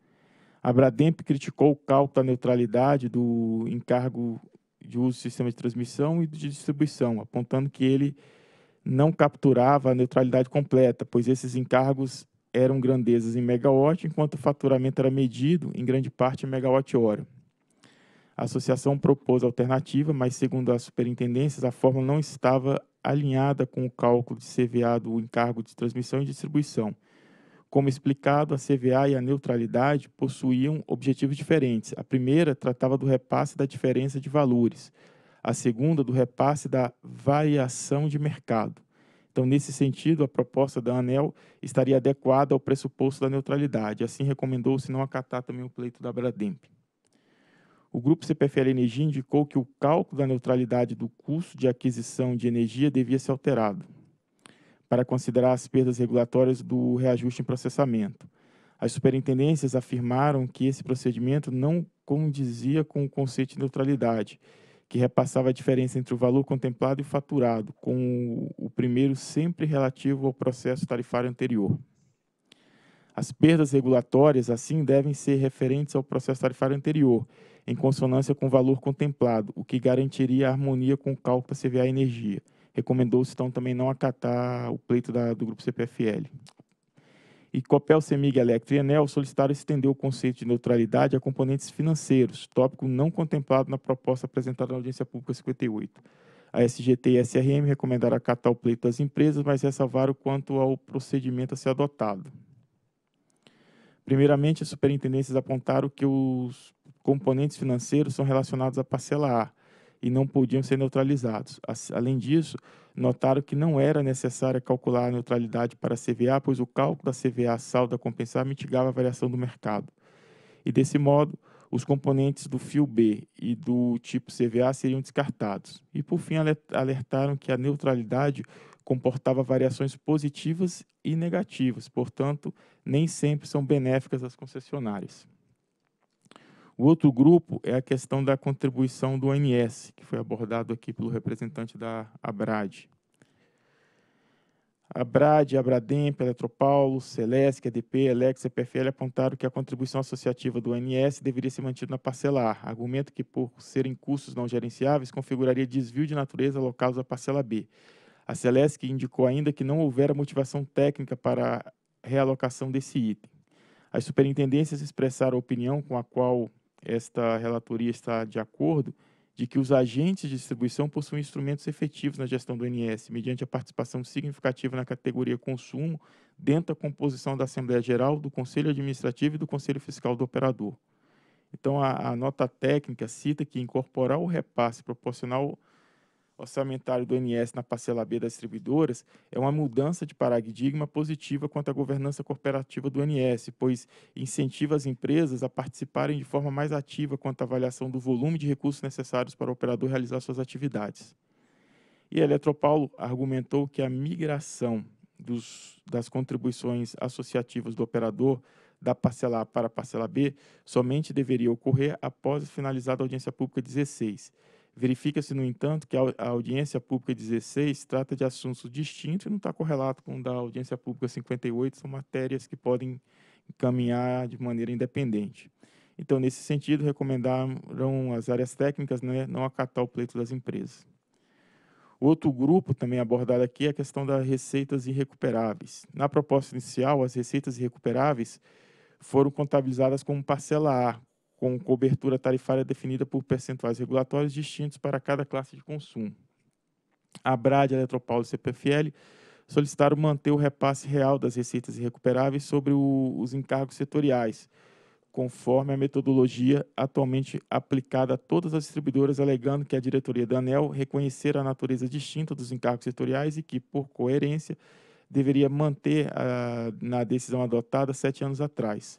A Brademp criticou o cálculo da neutralidade do encargo de uso do sistema de transmissão e de distribuição, apontando que ele não capturava a neutralidade completa, pois esses encargos eram grandezas em megawatt, enquanto o faturamento era medido, em grande parte, em megawatt-hora. A associação propôs alternativa, mas, segundo as superintendências, a fórmula não estava alinhada com o cálculo de CVA do encargo de transmissão e distribuição. Como explicado, a CVA e a neutralidade possuíam objetivos diferentes. A primeira tratava do repasse da diferença de valores, a segunda do repasse da variação de mercado. Então, nesse sentido, a proposta da ANEL estaria adequada ao pressuposto da neutralidade. Assim, recomendou-se não acatar também o pleito da Brademp. O grupo CPFL Energia indicou que o cálculo da neutralidade do custo de aquisição de energia devia ser alterado para considerar as perdas regulatórias do reajuste em processamento. As superintendências afirmaram que esse procedimento não condizia com o conceito de neutralidade que repassava a diferença entre o valor contemplado e o faturado, com o primeiro sempre relativo ao processo tarifário anterior. As perdas regulatórias, assim, devem ser referentes ao processo tarifário anterior, em consonância com o valor contemplado, o que garantiria a harmonia com o cálculo da CVA Energia. Recomendou-se, então, também não acatar o pleito da, do Grupo CPFL e Copel, Semig, Electro e Enel solicitaram estender o conceito de neutralidade a componentes financeiros, tópico não contemplado na proposta apresentada na audiência pública 58. A SGT e a SRM recomendaram acatar o pleito das empresas, mas ressalvaram quanto ao procedimento a ser adotado. Primeiramente, as superintendências apontaram que os componentes financeiros são relacionados à parcela A, e não podiam ser neutralizados. Além disso, notaram que não era necessária calcular a neutralidade para a CVA, pois o cálculo da CVA saldo a compensar mitigava a variação do mercado. E desse modo, os componentes do fio B e do tipo CVA seriam descartados. E por fim, alertaram que a neutralidade comportava variações positivas e negativas, portanto, nem sempre são benéficas às concessionárias. O outro grupo é a questão da contribuição do ONS, que foi abordado aqui pelo representante da ABRAD. A BRAD, a Eletropaulo, Celesc, ADP, Elex EPFL apontaram que a contribuição associativa do ONS deveria ser mantida na parcelar, argumento que, por serem custos não gerenciáveis, configuraria desvio de natureza alocados à parcela B. A Celesc indicou ainda que não houvera motivação técnica para a realocação desse item. As superintendências expressaram a opinião com a qual esta relatoria está de acordo de que os agentes de distribuição possuem instrumentos efetivos na gestão do INS, mediante a participação significativa na categoria consumo, dentro da composição da Assembleia Geral, do Conselho Administrativo e do Conselho Fiscal do Operador. Então, a, a nota técnica cita que incorporar o repasse proporcional orçamentário do INSS na parcela B das distribuidoras é uma mudança de paradigma positiva quanto à governança corporativa do INSS, pois incentiva as empresas a participarem de forma mais ativa quanto à avaliação do volume de recursos necessários para o operador realizar suas atividades. E a Eletropaulo argumentou que a migração dos, das contribuições associativas do operador da parcela A para a parcela B somente deveria ocorrer após finalizada a audiência pública 16 Verifica-se, no entanto, que a audiência pública 16 trata de assuntos distintos e não está correlato com o da audiência pública 58, são matérias que podem caminhar de maneira independente. Então, nesse sentido, recomendaram as áreas técnicas né, não acatar o pleito das empresas. Outro grupo também abordado aqui é a questão das receitas irrecuperáveis. Na proposta inicial, as receitas irrecuperáveis foram contabilizadas como parcela A, com cobertura tarifária definida por percentuais regulatórios distintos para cada classe de consumo. A Brad, Eletropaulo e CPFL solicitaram manter o repasse real das receitas recuperáveis sobre o, os encargos setoriais, conforme a metodologia atualmente aplicada a todas as distribuidoras, alegando que a diretoria da ANEL reconhecera a natureza distinta dos encargos setoriais e que, por coerência, deveria manter a, na decisão adotada sete anos atrás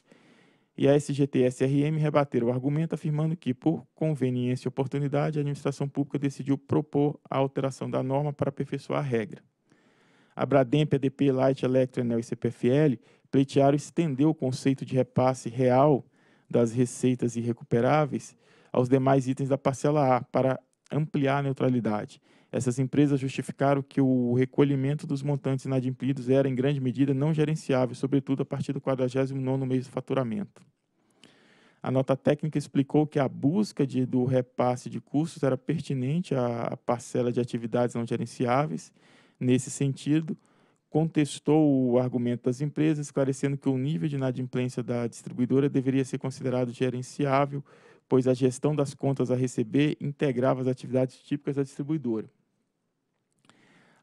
e a SGT SRM rebateram o argumento afirmando que, por conveniência e oportunidade, a administração pública decidiu propor a alteração da norma para aperfeiçoar a regra. A Brademp, ADP, Light, Electro, Enel e CPFL pleitearam estender o conceito de repasse real das receitas irrecuperáveis aos demais itens da parcela A para ampliar a neutralidade essas empresas justificaram que o recolhimento dos montantes inadimplidos era, em grande medida, não gerenciável, sobretudo a partir do 49 mês de faturamento. A nota técnica explicou que a busca de, do repasse de custos era pertinente à parcela de atividades não gerenciáveis. Nesse sentido, contestou o argumento das empresas, esclarecendo que o nível de inadimplência da distribuidora deveria ser considerado gerenciável, pois a gestão das contas a receber integrava as atividades típicas da distribuidora.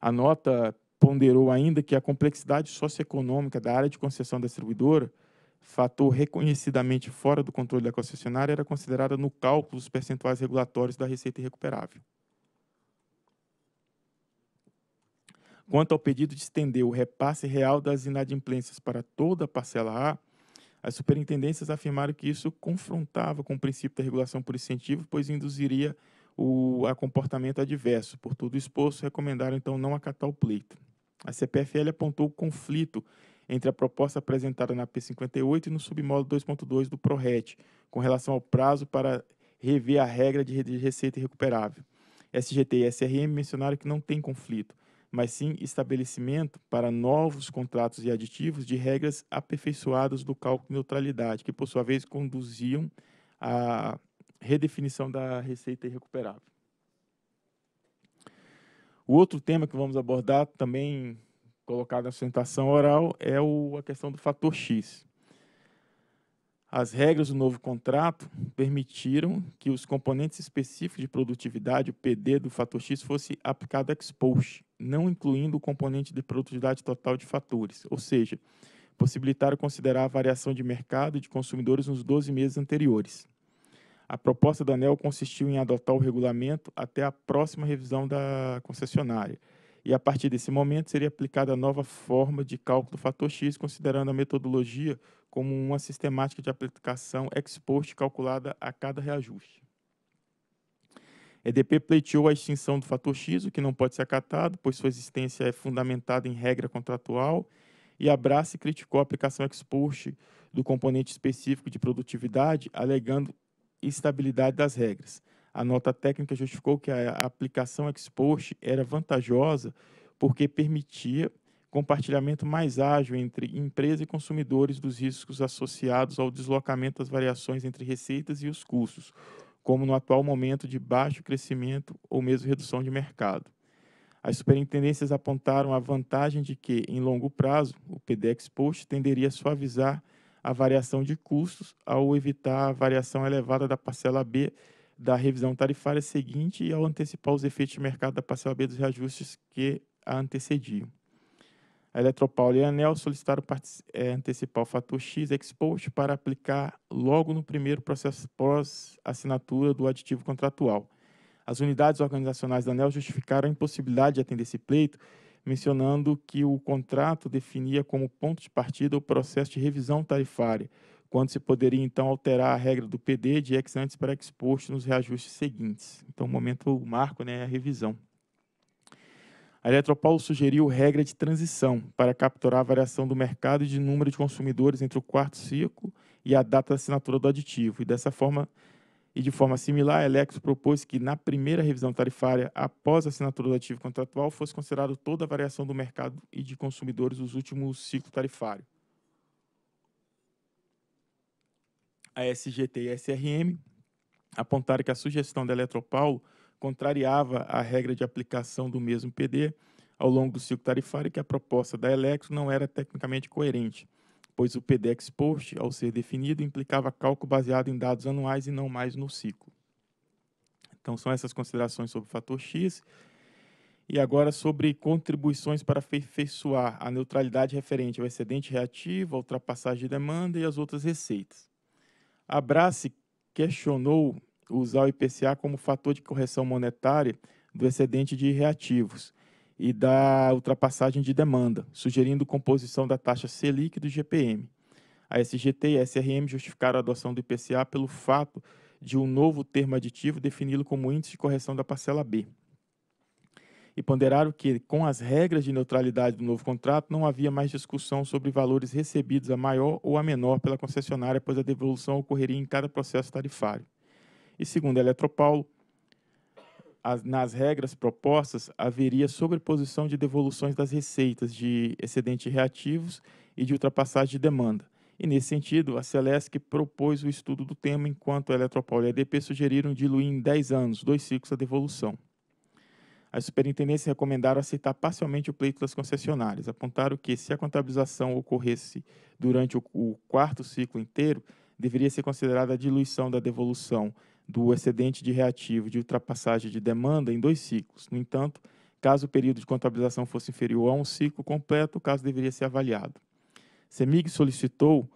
A nota ponderou ainda que a complexidade socioeconômica da área de concessão da distribuidora, fator reconhecidamente fora do controle da concessionária, era considerada no cálculo dos percentuais regulatórios da receita irrecuperável. Quanto ao pedido de estender o repasse real das inadimplências para toda a parcela A, as superintendências afirmaram que isso confrontava com o princípio da regulação por incentivo, pois induziria o, a comportamento adverso. Por tudo exposto, recomendaram então não acatar o pleito. A CPFL apontou o conflito entre a proposta apresentada na P58 e no submódulo 2.2 do PRORET, com relação ao prazo para rever a regra de receita recuperável. SGT e SRM mencionaram que não tem conflito, mas sim estabelecimento para novos contratos e aditivos de regras aperfeiçoadas do cálculo de neutralidade, que por sua vez conduziam a redefinição da receita irrecuperável. O outro tema que vamos abordar, também colocado na sustentação oral, é o, a questão do fator X. As regras do novo contrato permitiram que os componentes específicos de produtividade, o PD do fator X, fosse aplicado ex post, não incluindo o componente de produtividade total de fatores, ou seja, possibilitaram considerar a variação de mercado de consumidores nos 12 meses anteriores. A proposta da ANEL consistiu em adotar o regulamento até a próxima revisão da concessionária. E a partir desse momento seria aplicada a nova forma de cálculo do fator X, considerando a metodologia como uma sistemática de aplicação ex post calculada a cada reajuste. EDP pleiteou a extinção do fator X, o que não pode ser acatado, pois sua existência é fundamentada em regra contratual, e a e criticou a aplicação ex post do componente específico de produtividade, alegando estabilidade das regras. A nota técnica justificou que a aplicação ex post era vantajosa porque permitia compartilhamento mais ágil entre empresa e consumidores dos riscos associados ao deslocamento das variações entre receitas e os custos, como no atual momento de baixo crescimento ou mesmo redução de mercado. As superintendências apontaram a vantagem de que, em longo prazo, o PDX Post tenderia a suavizar a variação de custos ao evitar a variação elevada da parcela B da revisão tarifária seguinte e ao antecipar os efeitos de mercado da parcela B dos reajustes que a antecediam. A Eletropaula e a ANEL solicitaram eh, antecipar o fator X expost para aplicar logo no primeiro processo pós-assinatura do aditivo contratual. As unidades organizacionais da ANEL justificaram a impossibilidade de atender esse pleito mencionando que o contrato definia como ponto de partida o processo de revisão tarifária, quando se poderia então alterar a regra do PD de ex antes para ex post nos reajustes seguintes. Então, o momento o marco né, é a revisão. A Eletropaulo sugeriu regra de transição para capturar a variação do mercado e de número de consumidores entre o quarto ciclo e a data da assinatura do aditivo, e dessa forma e de forma similar, a Elex propôs que na primeira revisão tarifária, após a assinatura do ativo contratual, fosse considerado toda a variação do mercado e de consumidores dos últimos ciclo tarifário. A SGT e a SRM apontaram que a sugestão da Eletropaulo contrariava a regra de aplicação do mesmo PD ao longo do ciclo tarifário e que a proposta da Elex não era tecnicamente coerente pois o PDEX Post, ao ser definido, implicava cálculo baseado em dados anuais e não mais no ciclo. Então, são essas considerações sobre o fator X. E agora sobre contribuições para aperfeiçoar a neutralidade referente ao excedente reativo, a ultrapassagem de demanda e as outras receitas. A Brasse questionou usar o IPCA como fator de correção monetária do excedente de reativos, e da ultrapassagem de demanda, sugerindo composição da taxa Selic do GPM. A SGT e a SRM justificaram a adoção do IPCA pelo fato de um novo termo aditivo defini-lo como índice de correção da parcela B. E ponderaram que, com as regras de neutralidade do novo contrato, não havia mais discussão sobre valores recebidos a maior ou a menor pela concessionária, pois a devolução ocorreria em cada processo tarifário. E segundo a Eletropaulo, nas regras propostas, haveria sobreposição de devoluções das receitas de excedente reativos e de ultrapassagem de demanda. E, nesse sentido, a Celesc propôs o estudo do tema, enquanto a Eletropol e a EDP sugeriram diluir em 10 anos, dois ciclos, a devolução. As superintendências recomendaram aceitar parcialmente o pleito das concessionárias. Apontaram que, se a contabilização ocorresse durante o, o quarto ciclo inteiro, deveria ser considerada a diluição da devolução do excedente de reativo de ultrapassagem de demanda em dois ciclos. No entanto, caso o período de contabilização fosse inferior a um ciclo completo, o caso deveria ser avaliado. CEMIG solicitou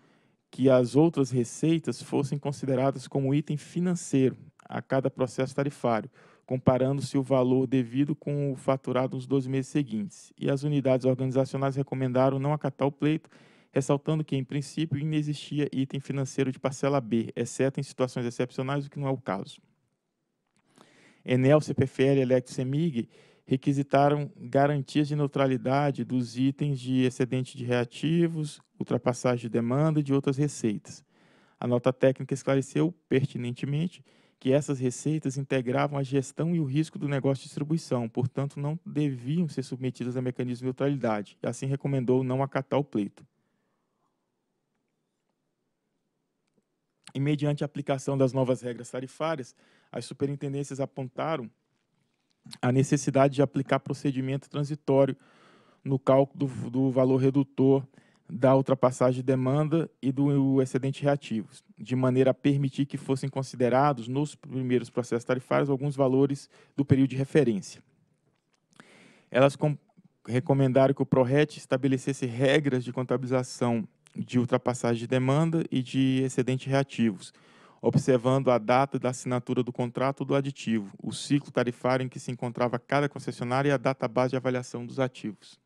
que as outras receitas fossem consideradas como item financeiro a cada processo tarifário, comparando-se o valor devido com o faturado nos 12 meses seguintes. E as unidades organizacionais recomendaram não acatar o pleito ressaltando que, em princípio, inexistia item financeiro de parcela B, exceto em situações excepcionais, o que não é o caso. Enel, CPFL e Electro-Semig requisitaram garantias de neutralidade dos itens de excedente de reativos, ultrapassagem de demanda e de outras receitas. A nota técnica esclareceu pertinentemente que essas receitas integravam a gestão e o risco do negócio de distribuição, portanto, não deviam ser submetidas a mecanismo de neutralidade, e assim recomendou não acatar o pleito. e mediante a aplicação das novas regras tarifárias, as superintendências apontaram a necessidade de aplicar procedimento transitório no cálculo do, do valor redutor da ultrapassagem de demanda e do excedente reativos, de maneira a permitir que fossem considerados nos primeiros processos tarifários alguns valores do período de referência. Elas recomendaram que o PRORET estabelecesse regras de contabilização de ultrapassagem de demanda e de excedente reativos, observando a data da assinatura do contrato do aditivo, o ciclo tarifário em que se encontrava cada concessionária e a data base de avaliação dos ativos.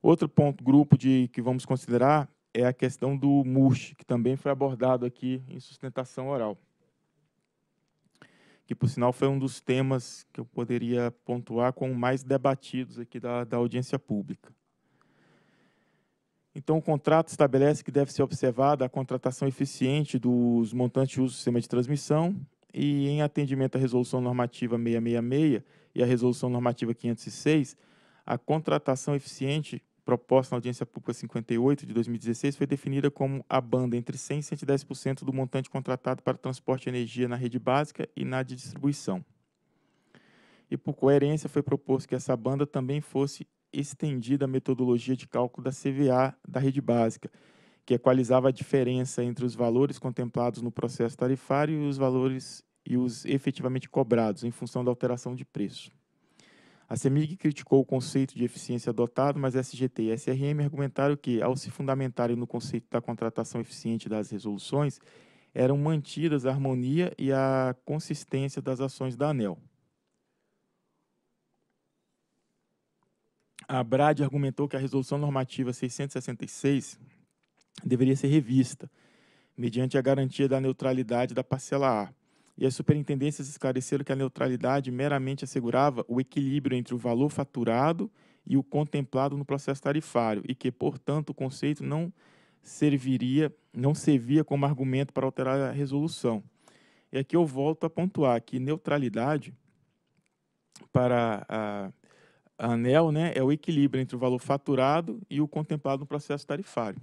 Outro ponto, grupo de que vamos considerar é a questão do MUSH, que também foi abordado aqui em sustentação oral. Que, por sinal, foi um dos temas que eu poderia pontuar como mais debatidos aqui da, da audiência pública. Então, o contrato estabelece que deve ser observada a contratação eficiente dos montantes de uso do sistema de transmissão e, em atendimento à Resolução Normativa 666 e à Resolução Normativa 506, a contratação eficiente proposta na audiência pública 58 de 2016 foi definida como a banda entre 100 e 110% do montante contratado para transporte de energia na rede básica e na de distribuição. E por coerência foi proposto que essa banda também fosse estendida a metodologia de cálculo da CVA da rede básica, que equalizava a diferença entre os valores contemplados no processo tarifário e os valores e os efetivamente cobrados em função da alteração de preço. A CEMIG criticou o conceito de eficiência adotado, mas SGT e SRM argumentaram que, ao se fundamentarem no conceito da contratação eficiente das resoluções, eram mantidas a harmonia e a consistência das ações da ANEL. a Brad argumentou que a Resolução Normativa 666 deveria ser revista, mediante a garantia da neutralidade da parcela A. E as superintendências esclareceram que a neutralidade meramente assegurava o equilíbrio entre o valor faturado e o contemplado no processo tarifário, e que, portanto, o conceito não serviria, não servia como argumento para alterar a resolução. E aqui eu volto a pontuar que neutralidade para a ANEL né, é o equilíbrio entre o valor faturado e o contemplado no processo tarifário.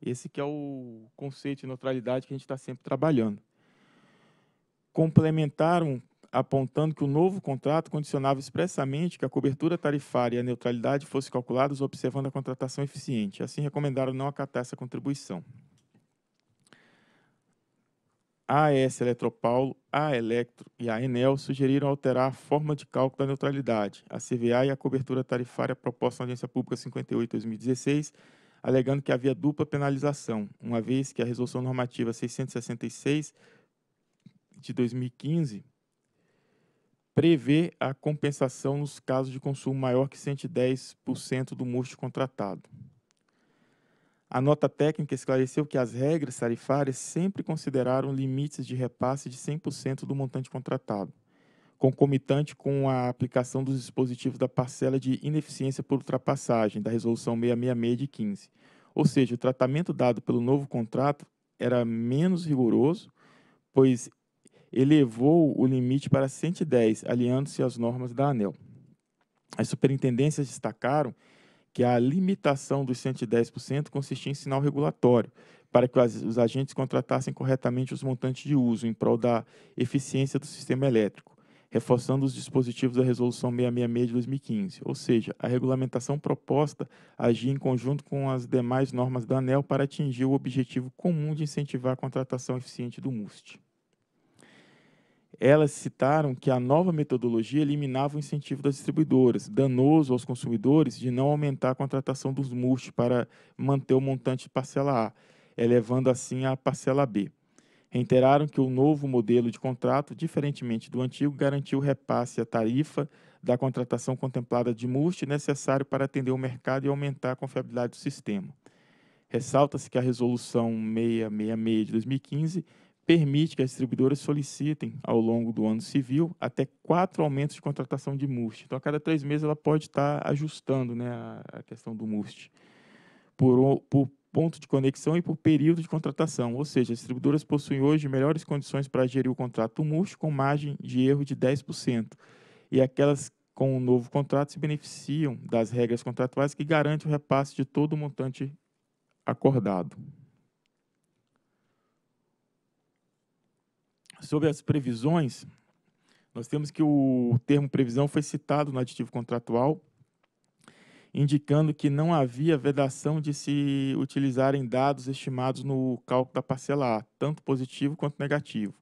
Esse que é o conceito de neutralidade que a gente está sempre trabalhando. Complementaram apontando que o novo contrato condicionava expressamente que a cobertura tarifária e a neutralidade fossem calculadas observando a contratação eficiente. Assim, recomendaram não acatar essa contribuição. AES Eletropaulo, a Electro e a Enel sugeriram alterar a forma de cálculo da neutralidade, a CVA e a cobertura tarifária proposta na Audiência Pública 58-2016, alegando que havia dupla penalização, uma vez que a Resolução Normativa 666 de 2015 prevê a compensação nos casos de consumo maior que 110% do mosto contratado. A nota técnica esclareceu que as regras tarifárias sempre consideraram limites de repasse de 100% do montante contratado, concomitante com a aplicação dos dispositivos da parcela de ineficiência por ultrapassagem da Resolução 666 de 15. Ou seja, o tratamento dado pelo novo contrato era menos rigoroso, pois elevou o limite para 110, aliando-se às normas da ANEL. As superintendências destacaram que a limitação dos 110% consistia em sinal regulatório, para que os agentes contratassem corretamente os montantes de uso em prol da eficiência do sistema elétrico, reforçando os dispositivos da Resolução 666 de 2015. Ou seja, a regulamentação proposta agia em conjunto com as demais normas da ANEL para atingir o objetivo comum de incentivar a contratação eficiente do MUST elas citaram que a nova metodologia eliminava o incentivo das distribuidoras, danoso aos consumidores de não aumentar a contratação dos MUST para manter o montante de parcela A, elevando assim a parcela B. Reiteraram que o novo modelo de contrato, diferentemente do antigo, garantiu o repasse à tarifa da contratação contemplada de MUST necessário para atender o mercado e aumentar a confiabilidade do sistema. Ressalta-se que a Resolução 666 de 2015 permite que as distribuidoras solicitem, ao longo do ano civil, até quatro aumentos de contratação de MUST. Então, a cada três meses, ela pode estar ajustando né, a, questão do MUST por, por ponto de conexão e por período de contratação. Ou seja, as distribuidoras possuem hoje melhores condições para gerir o contrato MUST com margem de erro de 10%. E aquelas com o novo contrato se beneficiam das regras contratuais que garantem o repasse de todo o montante acordado. sobre as previsões, nós temos que o termo previsão foi citado no aditivo contratual, indicando que não havia vedação de se utilizarem dados estimados no cálculo da parcela A, tanto positivo quanto negativo.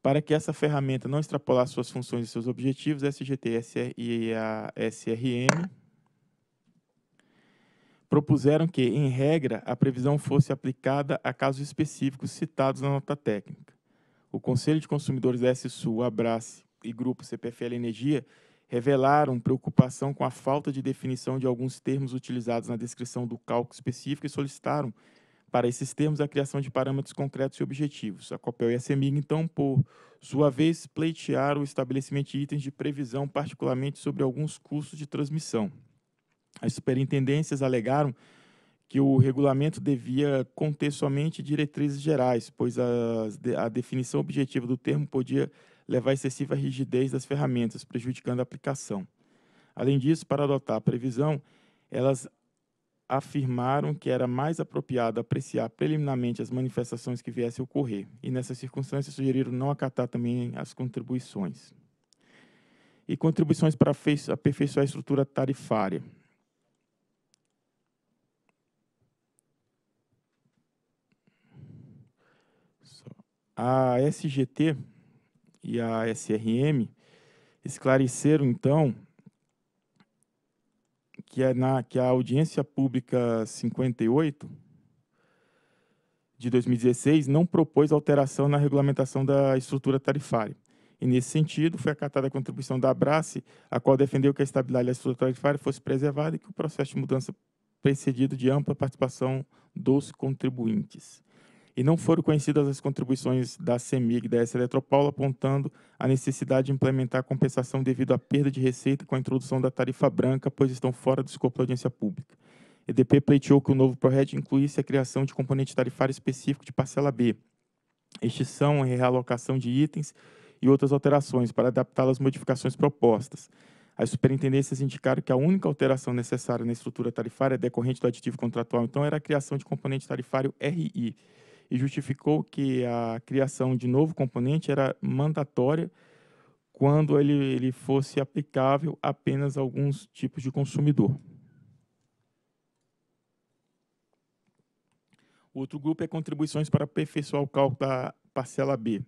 Para que essa ferramenta não extrapolasse suas funções e seus objetivos, a SGT e a SRM propuseram que, em regra, a previsão fosse aplicada a casos específicos citados na nota técnica o Conselho de Consumidores da SSU, Abrace e Grupo CPFL Energia revelaram preocupação com a falta de definição de alguns termos utilizados na descrição do cálculo específico e solicitaram para esses termos a criação de parâmetros concretos e objetivos. A COPEL e a CEMIG, então, por sua vez, pleitearam o estabelecimento de itens de previsão, particularmente sobre alguns custos de transmissão. As superintendências alegaram que o regulamento devia conter somente diretrizes gerais, pois a, a definição objetiva do termo podia levar à excessiva rigidez das ferramentas, prejudicando a aplicação. Além disso, para adotar a previsão, elas afirmaram que era mais apropriado apreciar preliminarmente as manifestações que viessem a ocorrer e, nessas circunstâncias, sugeriram não acatar também as contribuições. E contribuições para aperfeiçoar a estrutura tarifária. A SGT e a SRM esclareceram, então, que, é na, que a audiência pública 58 de 2016 não propôs alteração na regulamentação da estrutura tarifária. E, nesse sentido, foi acatada a contribuição da Abrace, a qual defendeu que a estabilidade da estrutura tarifária fosse preservada e que o processo de mudança precedido de ampla participação dos contribuintes e não foram conhecidas as contribuições da CEMIG e da S. Eletropaula, apontando a necessidade de implementar a compensação devido à perda de receita com a introdução da tarifa branca, pois estão fora do escopo da audiência pública. EDP pleiteou que o novo PRORED incluísse a criação de componente tarifário específico de parcela B, extinção e realocação de itens e outras alterações para adaptá-las às modificações propostas. As superintendências indicaram que a única alteração necessária na estrutura tarifária decorrente do aditivo contratual, então, era a criação de componente tarifário RI, e justificou que a criação de novo componente era mandatória quando ele, ele fosse aplicável apenas a alguns tipos de consumidor. Outro grupo é contribuições para aperfeiçoar o cálculo da parcela B.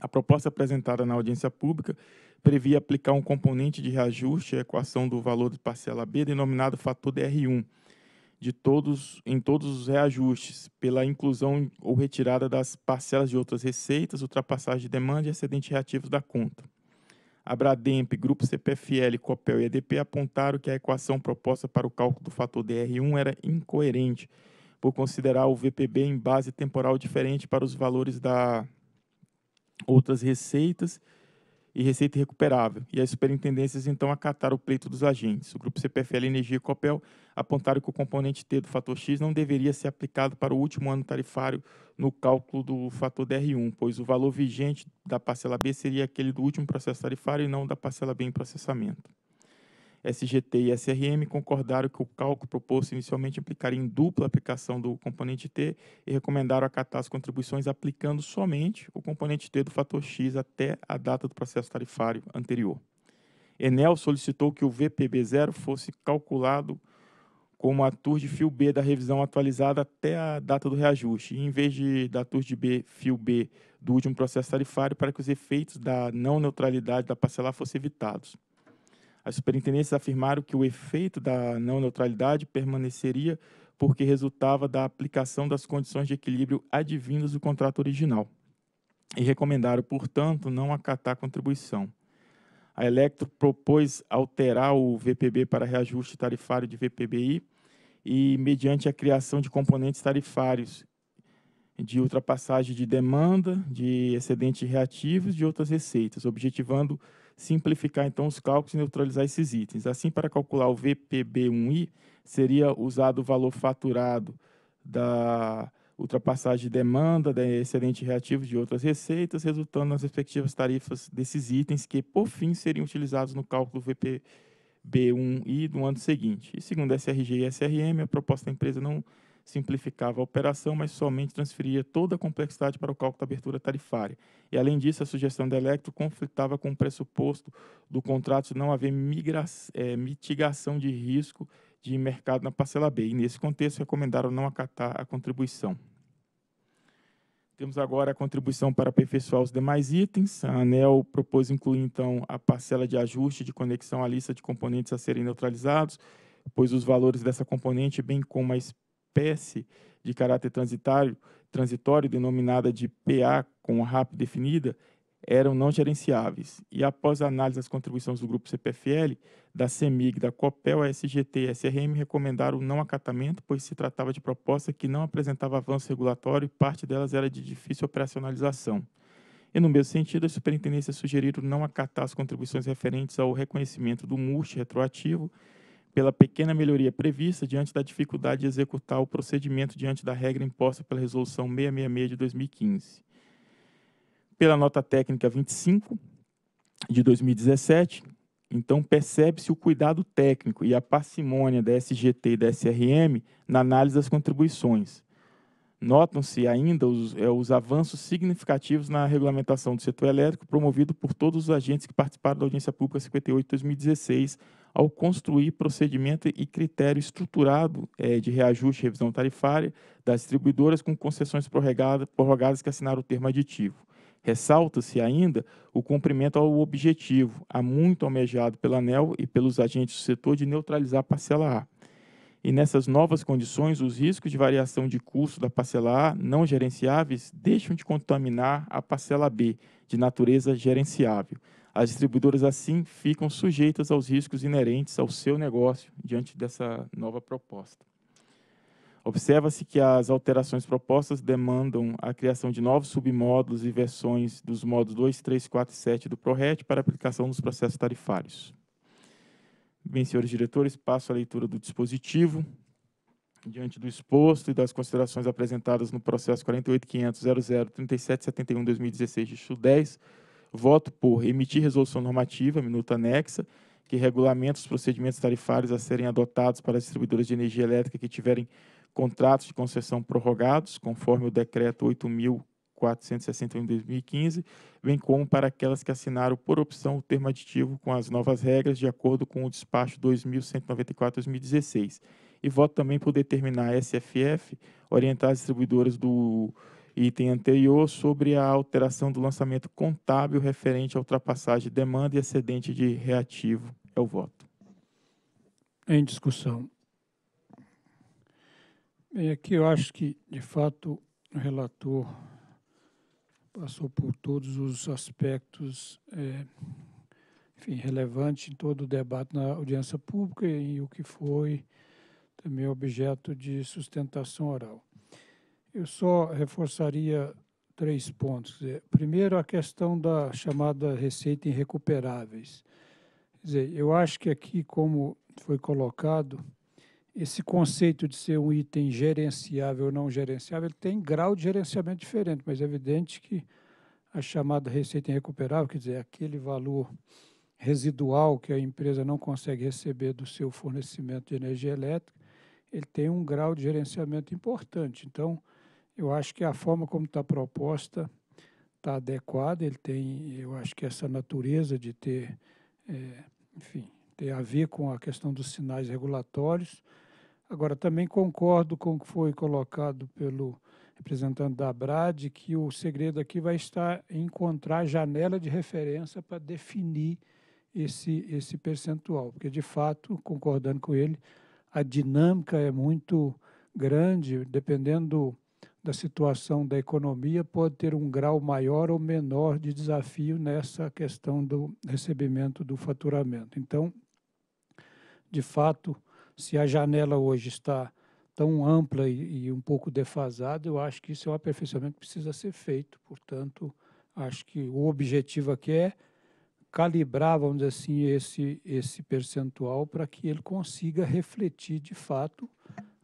A proposta apresentada na audiência pública previa aplicar um componente de reajuste à equação do valor da parcela B denominado fator DR1, de todos em todos os reajustes, pela inclusão ou retirada das parcelas de outras receitas, ultrapassagem de demanda e excedentes reativos da conta. A Brademp, Grupo CPFL, Copel e EDP apontaram que a equação proposta para o cálculo do fator DR1 era incoerente, por considerar o VPB em base temporal diferente para os valores da outras receitas e receita recuperável. E as superintendências então acataram o pleito dos agentes. O Grupo CPFL Energia e Copel apontaram que o componente T do fator X não deveria ser aplicado para o último ano tarifário no cálculo do fator DR1, pois o valor vigente da parcela B seria aquele do último processo tarifário e não da parcela B em processamento. SGT e SRM concordaram que o cálculo proposto inicialmente implicaria em dupla aplicação do componente T e recomendaram acatar as contribuições aplicando somente o componente T do fator X até a data do processo tarifário anterior. Enel solicitou que o VPB0 fosse calculado como a TUR de fio B da revisão atualizada até a data do reajuste, em vez de da TUR de B fio B do último processo tarifário, para que os efeitos da não neutralidade da parcela fossem evitados. As superintendências afirmaram que o efeito da não neutralidade permaneceria porque resultava da aplicação das condições de equilíbrio advindas do contrato original e recomendaram, portanto, não acatar a contribuição a Electro propôs alterar o VPB para reajuste tarifário de VPBI e mediante a criação de componentes tarifários de ultrapassagem de demanda, de excedentes reativos, de outras receitas, objetivando simplificar então os cálculos e neutralizar esses itens. Assim, para calcular o VPB1I, seria usado o valor faturado da ultrapassagem de demanda, de né, excedente reativo de outras receitas, resultando nas respectivas tarifas desses itens que, por fim, seriam utilizados no cálculo VPB1I do ano seguinte. E segundo a SRG e a SRM, a proposta da empresa não simplificava a operação, mas somente transferia toda a complexidade para o cálculo da abertura tarifária. E, além disso, a sugestão da Electro conflitava com o pressuposto do contrato de não haver migra é, mitigação de risco de mercado na parcela B, e nesse contexto recomendaram não acatar a contribuição. Temos agora a contribuição para aperfeiçoar os demais itens. A ANEL propôs incluir, então, a parcela de ajuste de conexão à lista de componentes a serem neutralizados, pois os valores dessa componente, bem como a espécie de caráter transitário, transitório, denominada de PA com RAP definida, eram não gerenciáveis e após a análise das contribuições do grupo CPFL, da CEMIG, da COPEL, a SGT e a SRM recomendaram o não acatamento, pois se tratava de proposta que não apresentava avanço regulatório e parte delas era de difícil operacionalização. E no mesmo sentido, a superintendência sugeriu não acatar as contribuições referentes ao reconhecimento do MUST retroativo pela pequena melhoria prevista diante da dificuldade de executar o procedimento diante da regra imposta pela Resolução 666 de 2015 pela nota técnica 25 de 2017. Então, percebe-se o cuidado técnico e a parcimônia da SGT e da SRM na análise das contribuições. Notam-se ainda os, é, os, avanços significativos na regulamentação do setor elétrico promovido por todos os agentes que participaram da audiência pública 58 de 2016 ao construir procedimento e critério estruturado é, de reajuste e revisão tarifária das distribuidoras com concessões prorrogadas, prorrogadas que assinaram o termo aditivo. Ressalta-se ainda o cumprimento ao objetivo, há muito almejado pela ANEL e pelos agentes do setor, de neutralizar a parcela A. E nessas novas condições, os riscos de variação de custo da parcela A não gerenciáveis deixam de contaminar a parcela B, de natureza gerenciável. As distribuidoras, assim, ficam sujeitas aos riscos inerentes ao seu negócio diante dessa nova proposta. Observa-se que as alterações propostas demandam a criação de novos submódulos e versões dos módulos 2, 3, 4 e 7 do ProRed para aplicação nos processos tarifários. Bem, senhores diretores, passo a leitura do dispositivo. Diante do exposto e das considerações apresentadas no processo 48.500.00.37.71.2016 2016 de Sul 10, voto por emitir resolução normativa, minuta anexa, que regulamenta os procedimentos tarifários a serem adotados para as distribuidoras de energia elétrica que tiverem contratos de concessão prorrogados, conforme o decreto 8.461 de 2015, bem como para aquelas que assinaram por opção o termo aditivo com as novas regras, de acordo com o despacho 2194-2016. E voto também por determinar a SFF orientar as distribuidoras do item anterior sobre a alteração do lançamento contábil referente à ultrapassagem de demanda e excedente de reativo. É o voto. Em discussão. Bem, é aqui eu acho que, de fato, o relator passou por todos os aspectos é, enfim, relevantes em todo o debate na audiência pública e o que foi também objeto de sustentação oral. Eu só reforçaria três pontos. Primeiro, a questão da chamada receita irrecuperáveis. Quer dizer, eu acho que aqui, como foi colocado, esse conceito de ser um item gerenciável ou não gerenciável, ele tem grau de gerenciamento diferente, mas é evidente que a chamada receita irrecuperável, quer dizer, aquele valor residual que a empresa não consegue receber do seu fornecimento de energia elétrica, ele tem um grau de gerenciamento importante. Então, eu acho que a forma como está proposta está adequada, ele tem, eu acho que essa natureza de ter, é, enfim, ter a ver com a questão dos sinais regulatórios, Agora, também concordo com o que foi colocado pelo representante da ABRAD, que o segredo aqui vai estar em encontrar janela de referência para definir esse, esse percentual, porque, de fato, concordando com ele, a dinâmica é muito grande, dependendo da situação da economia, pode ter um grau maior ou menor de desafio nessa questão do recebimento do faturamento. Então, de fato, se a janela hoje está tão ampla e, e um pouco defasada, eu acho que isso é um aperfeiçoamento que precisa ser feito. Portanto, acho que o objetivo aqui é calibrar, vamos dizer assim, esse, esse percentual para que ele consiga refletir de fato,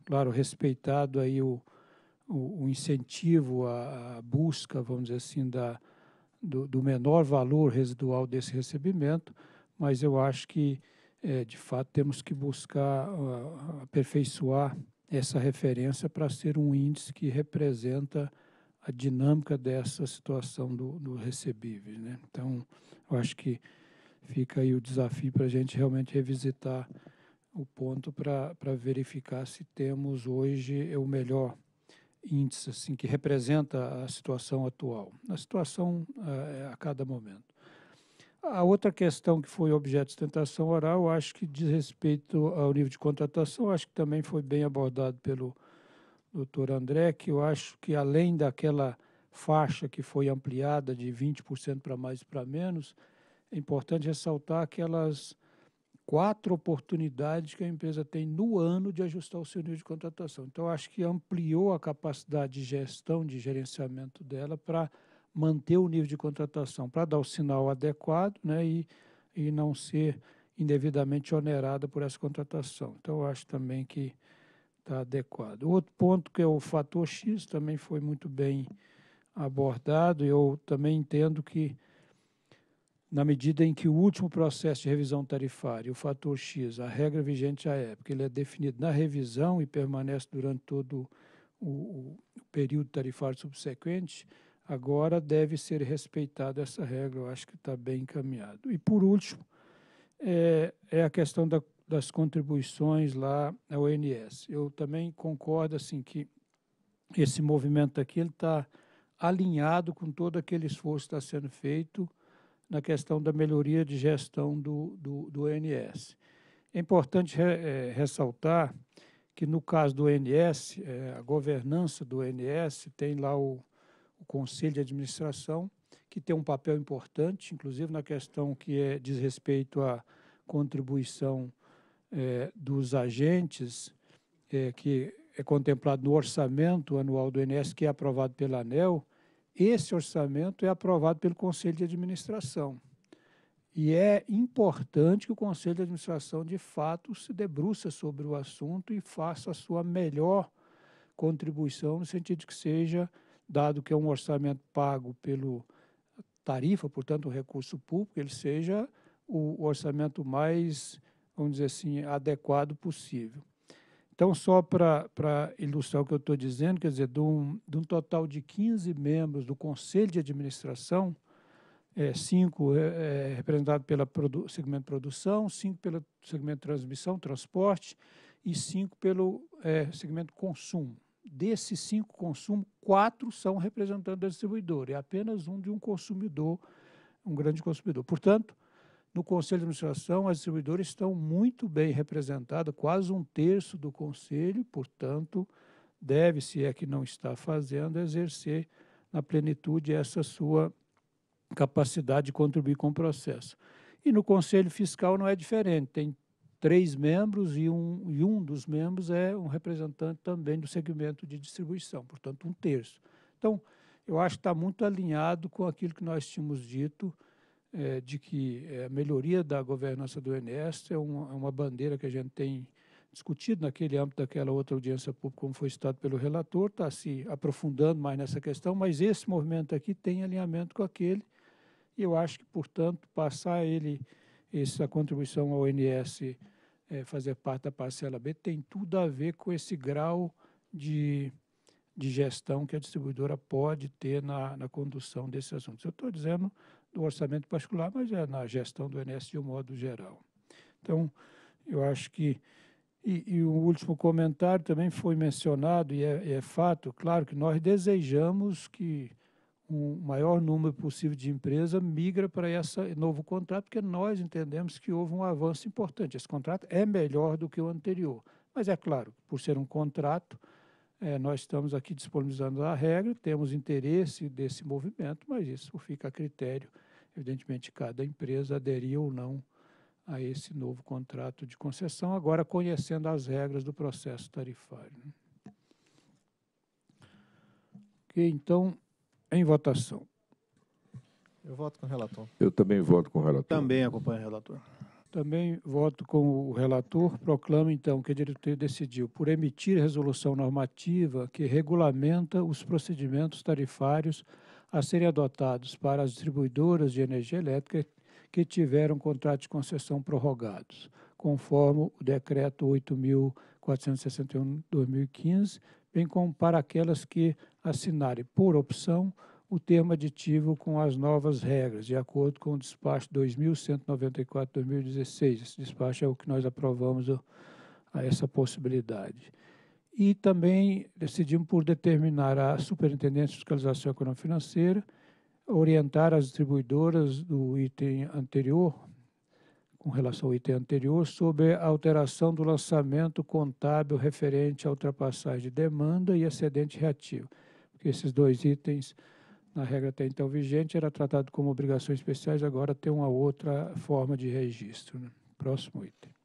claro, respeitado aí o, o, o incentivo, a, a, busca, vamos dizer assim, da, do, do menor valor residual desse recebimento, mas eu acho que é, de fato, temos que buscar uh, aperfeiçoar essa referência para ser um índice que representa a dinâmica dessa situação do, do recebível. Né? Então, eu acho que fica aí o desafio para a gente realmente revisitar o ponto para verificar se temos hoje o melhor índice assim, que representa a situação atual, a situação uh, a cada momento. A outra questão que foi objeto de sustentação oral, acho que diz respeito ao nível de contratação, acho que também foi bem abordado pelo doutor André, que eu acho que além daquela faixa que foi ampliada de 20% para mais e para menos, é importante ressaltar aquelas quatro oportunidades que a empresa tem no ano de ajustar o seu nível de contratação. Então, acho que ampliou a capacidade de gestão, de gerenciamento dela para manter o nível de contratação para dar o sinal adequado né, e, e não ser indevidamente onerada por essa contratação. Então, eu acho também que está adequado. Outro ponto que é o fator X também foi muito bem abordado. Eu também entendo que, na medida em que o último processo de revisão tarifária, o fator X, a regra vigente à época, ele é definido na revisão e permanece durante todo o, o período tarifário subsequente, Agora deve ser respeitada essa regra, eu acho que está bem encaminhado. E por último, é, é a questão da, das contribuições lá à ONS. Eu também concordo assim, que esse movimento aqui está alinhado com todo aquele esforço que está sendo feito na questão da melhoria de gestão do, do, do ONS. É importante re, é, ressaltar que, no caso do ONS, é, a governança do ONS tem lá o, o Conselho de Administração, que tem um papel importante, inclusive na questão que é, diz respeito à contribuição é, dos agentes, é, que é contemplado no orçamento anual do INSS, que é aprovado pela ANEL, esse orçamento é aprovado pelo Conselho de Administração. E é importante que o Conselho de Administração, de fato, se debruça sobre o assunto e faça a sua melhor contribuição, no sentido que seja dado que é um orçamento pago pelo tarifa, portanto, o recurso público, ele seja o orçamento mais, vamos dizer assim, adequado possível. Então, só para ilustrar o que eu estou dizendo, quer dizer, de um, de um, total de 15 membros do Conselho de Administração, é, cinco é, é, representado pelo produ segmento produção, cinco pelo segmento transmissão, transporte, e cinco pelo é, segmento consumo desses cinco consumos, quatro são representantes da distribuidora, e apenas um de um consumidor, um grande consumidor. Portanto, no Conselho de Administração, as distribuidoras estão muito bem representadas, quase um terço do Conselho, portanto, deve, se é que não está fazendo, exercer na plenitude essa sua capacidade de contribuir com o processo. E no Conselho Fiscal não é diferente, tem três membros e um, e um dos membros é um representante também do segmento de distribuição, portanto, um terço. Então, eu acho que está muito alinhado com aquilo que nós tínhamos dito é, de que é, a melhoria da governança do Enes é, um, é uma bandeira que a gente tem discutido naquele âmbito daquela outra audiência pública, como foi citado pelo relator, está se aprofundando mais nessa questão, mas esse movimento aqui tem alinhamento com aquele, e eu acho que, portanto, passar ele essa contribuição ao ONS é, fazer parte da parcela B tem tudo a ver com esse grau de, de gestão que a distribuidora pode ter na, na condução desses assuntos. Eu estou dizendo do orçamento particular, mas é na gestão do ONS de um modo geral. Então, eu acho que e, e, o último comentário também foi mencionado, e é, é, fato, claro que nós desejamos que um maior número possível de empresas migra para esse novo contrato, porque nós entendemos que houve um avanço importante. Esse contrato é melhor do que o anterior. Mas é claro, por ser um contrato, é, nós estamos aqui disponibilizando a regra, temos interesse desse movimento, mas isso fica a critério, evidentemente, de cada empresa aderir ou não a esse novo contrato de concessão, agora conhecendo as regras do processo tarifário. Né? Ok, então, em votação. Eu voto com o relator. Eu também voto com o relator. Também acompanho o relator. Também voto com o relator. Proclamo, então, que a diretoria decidiu por emitir resolução normativa que regulamenta os procedimentos tarifários a serem adotados para as distribuidoras de energia elétrica que tiveram contrato de concessão prorrogados, conforme o Decreto 8.461-2015, bem como para aquelas que assinarem, por opção, o termo aditivo com as novas regras, de acordo com o despacho 2194-2016. Esse despacho é o que nós aprovamos a essa possibilidade. E também decidimos por determinar a Superintendência de Fiscalização Econômica Financeira, orientar as distribuidoras do item anterior, com relação ao item anterior, sobre a alteração do lançamento contábil referente à ultrapassagem de demanda e excedente reativo. Porque esses dois itens, na regra até então vigente, era tratado como obrigações especiais, agora tem uma outra forma de registro. Né? Próximo item.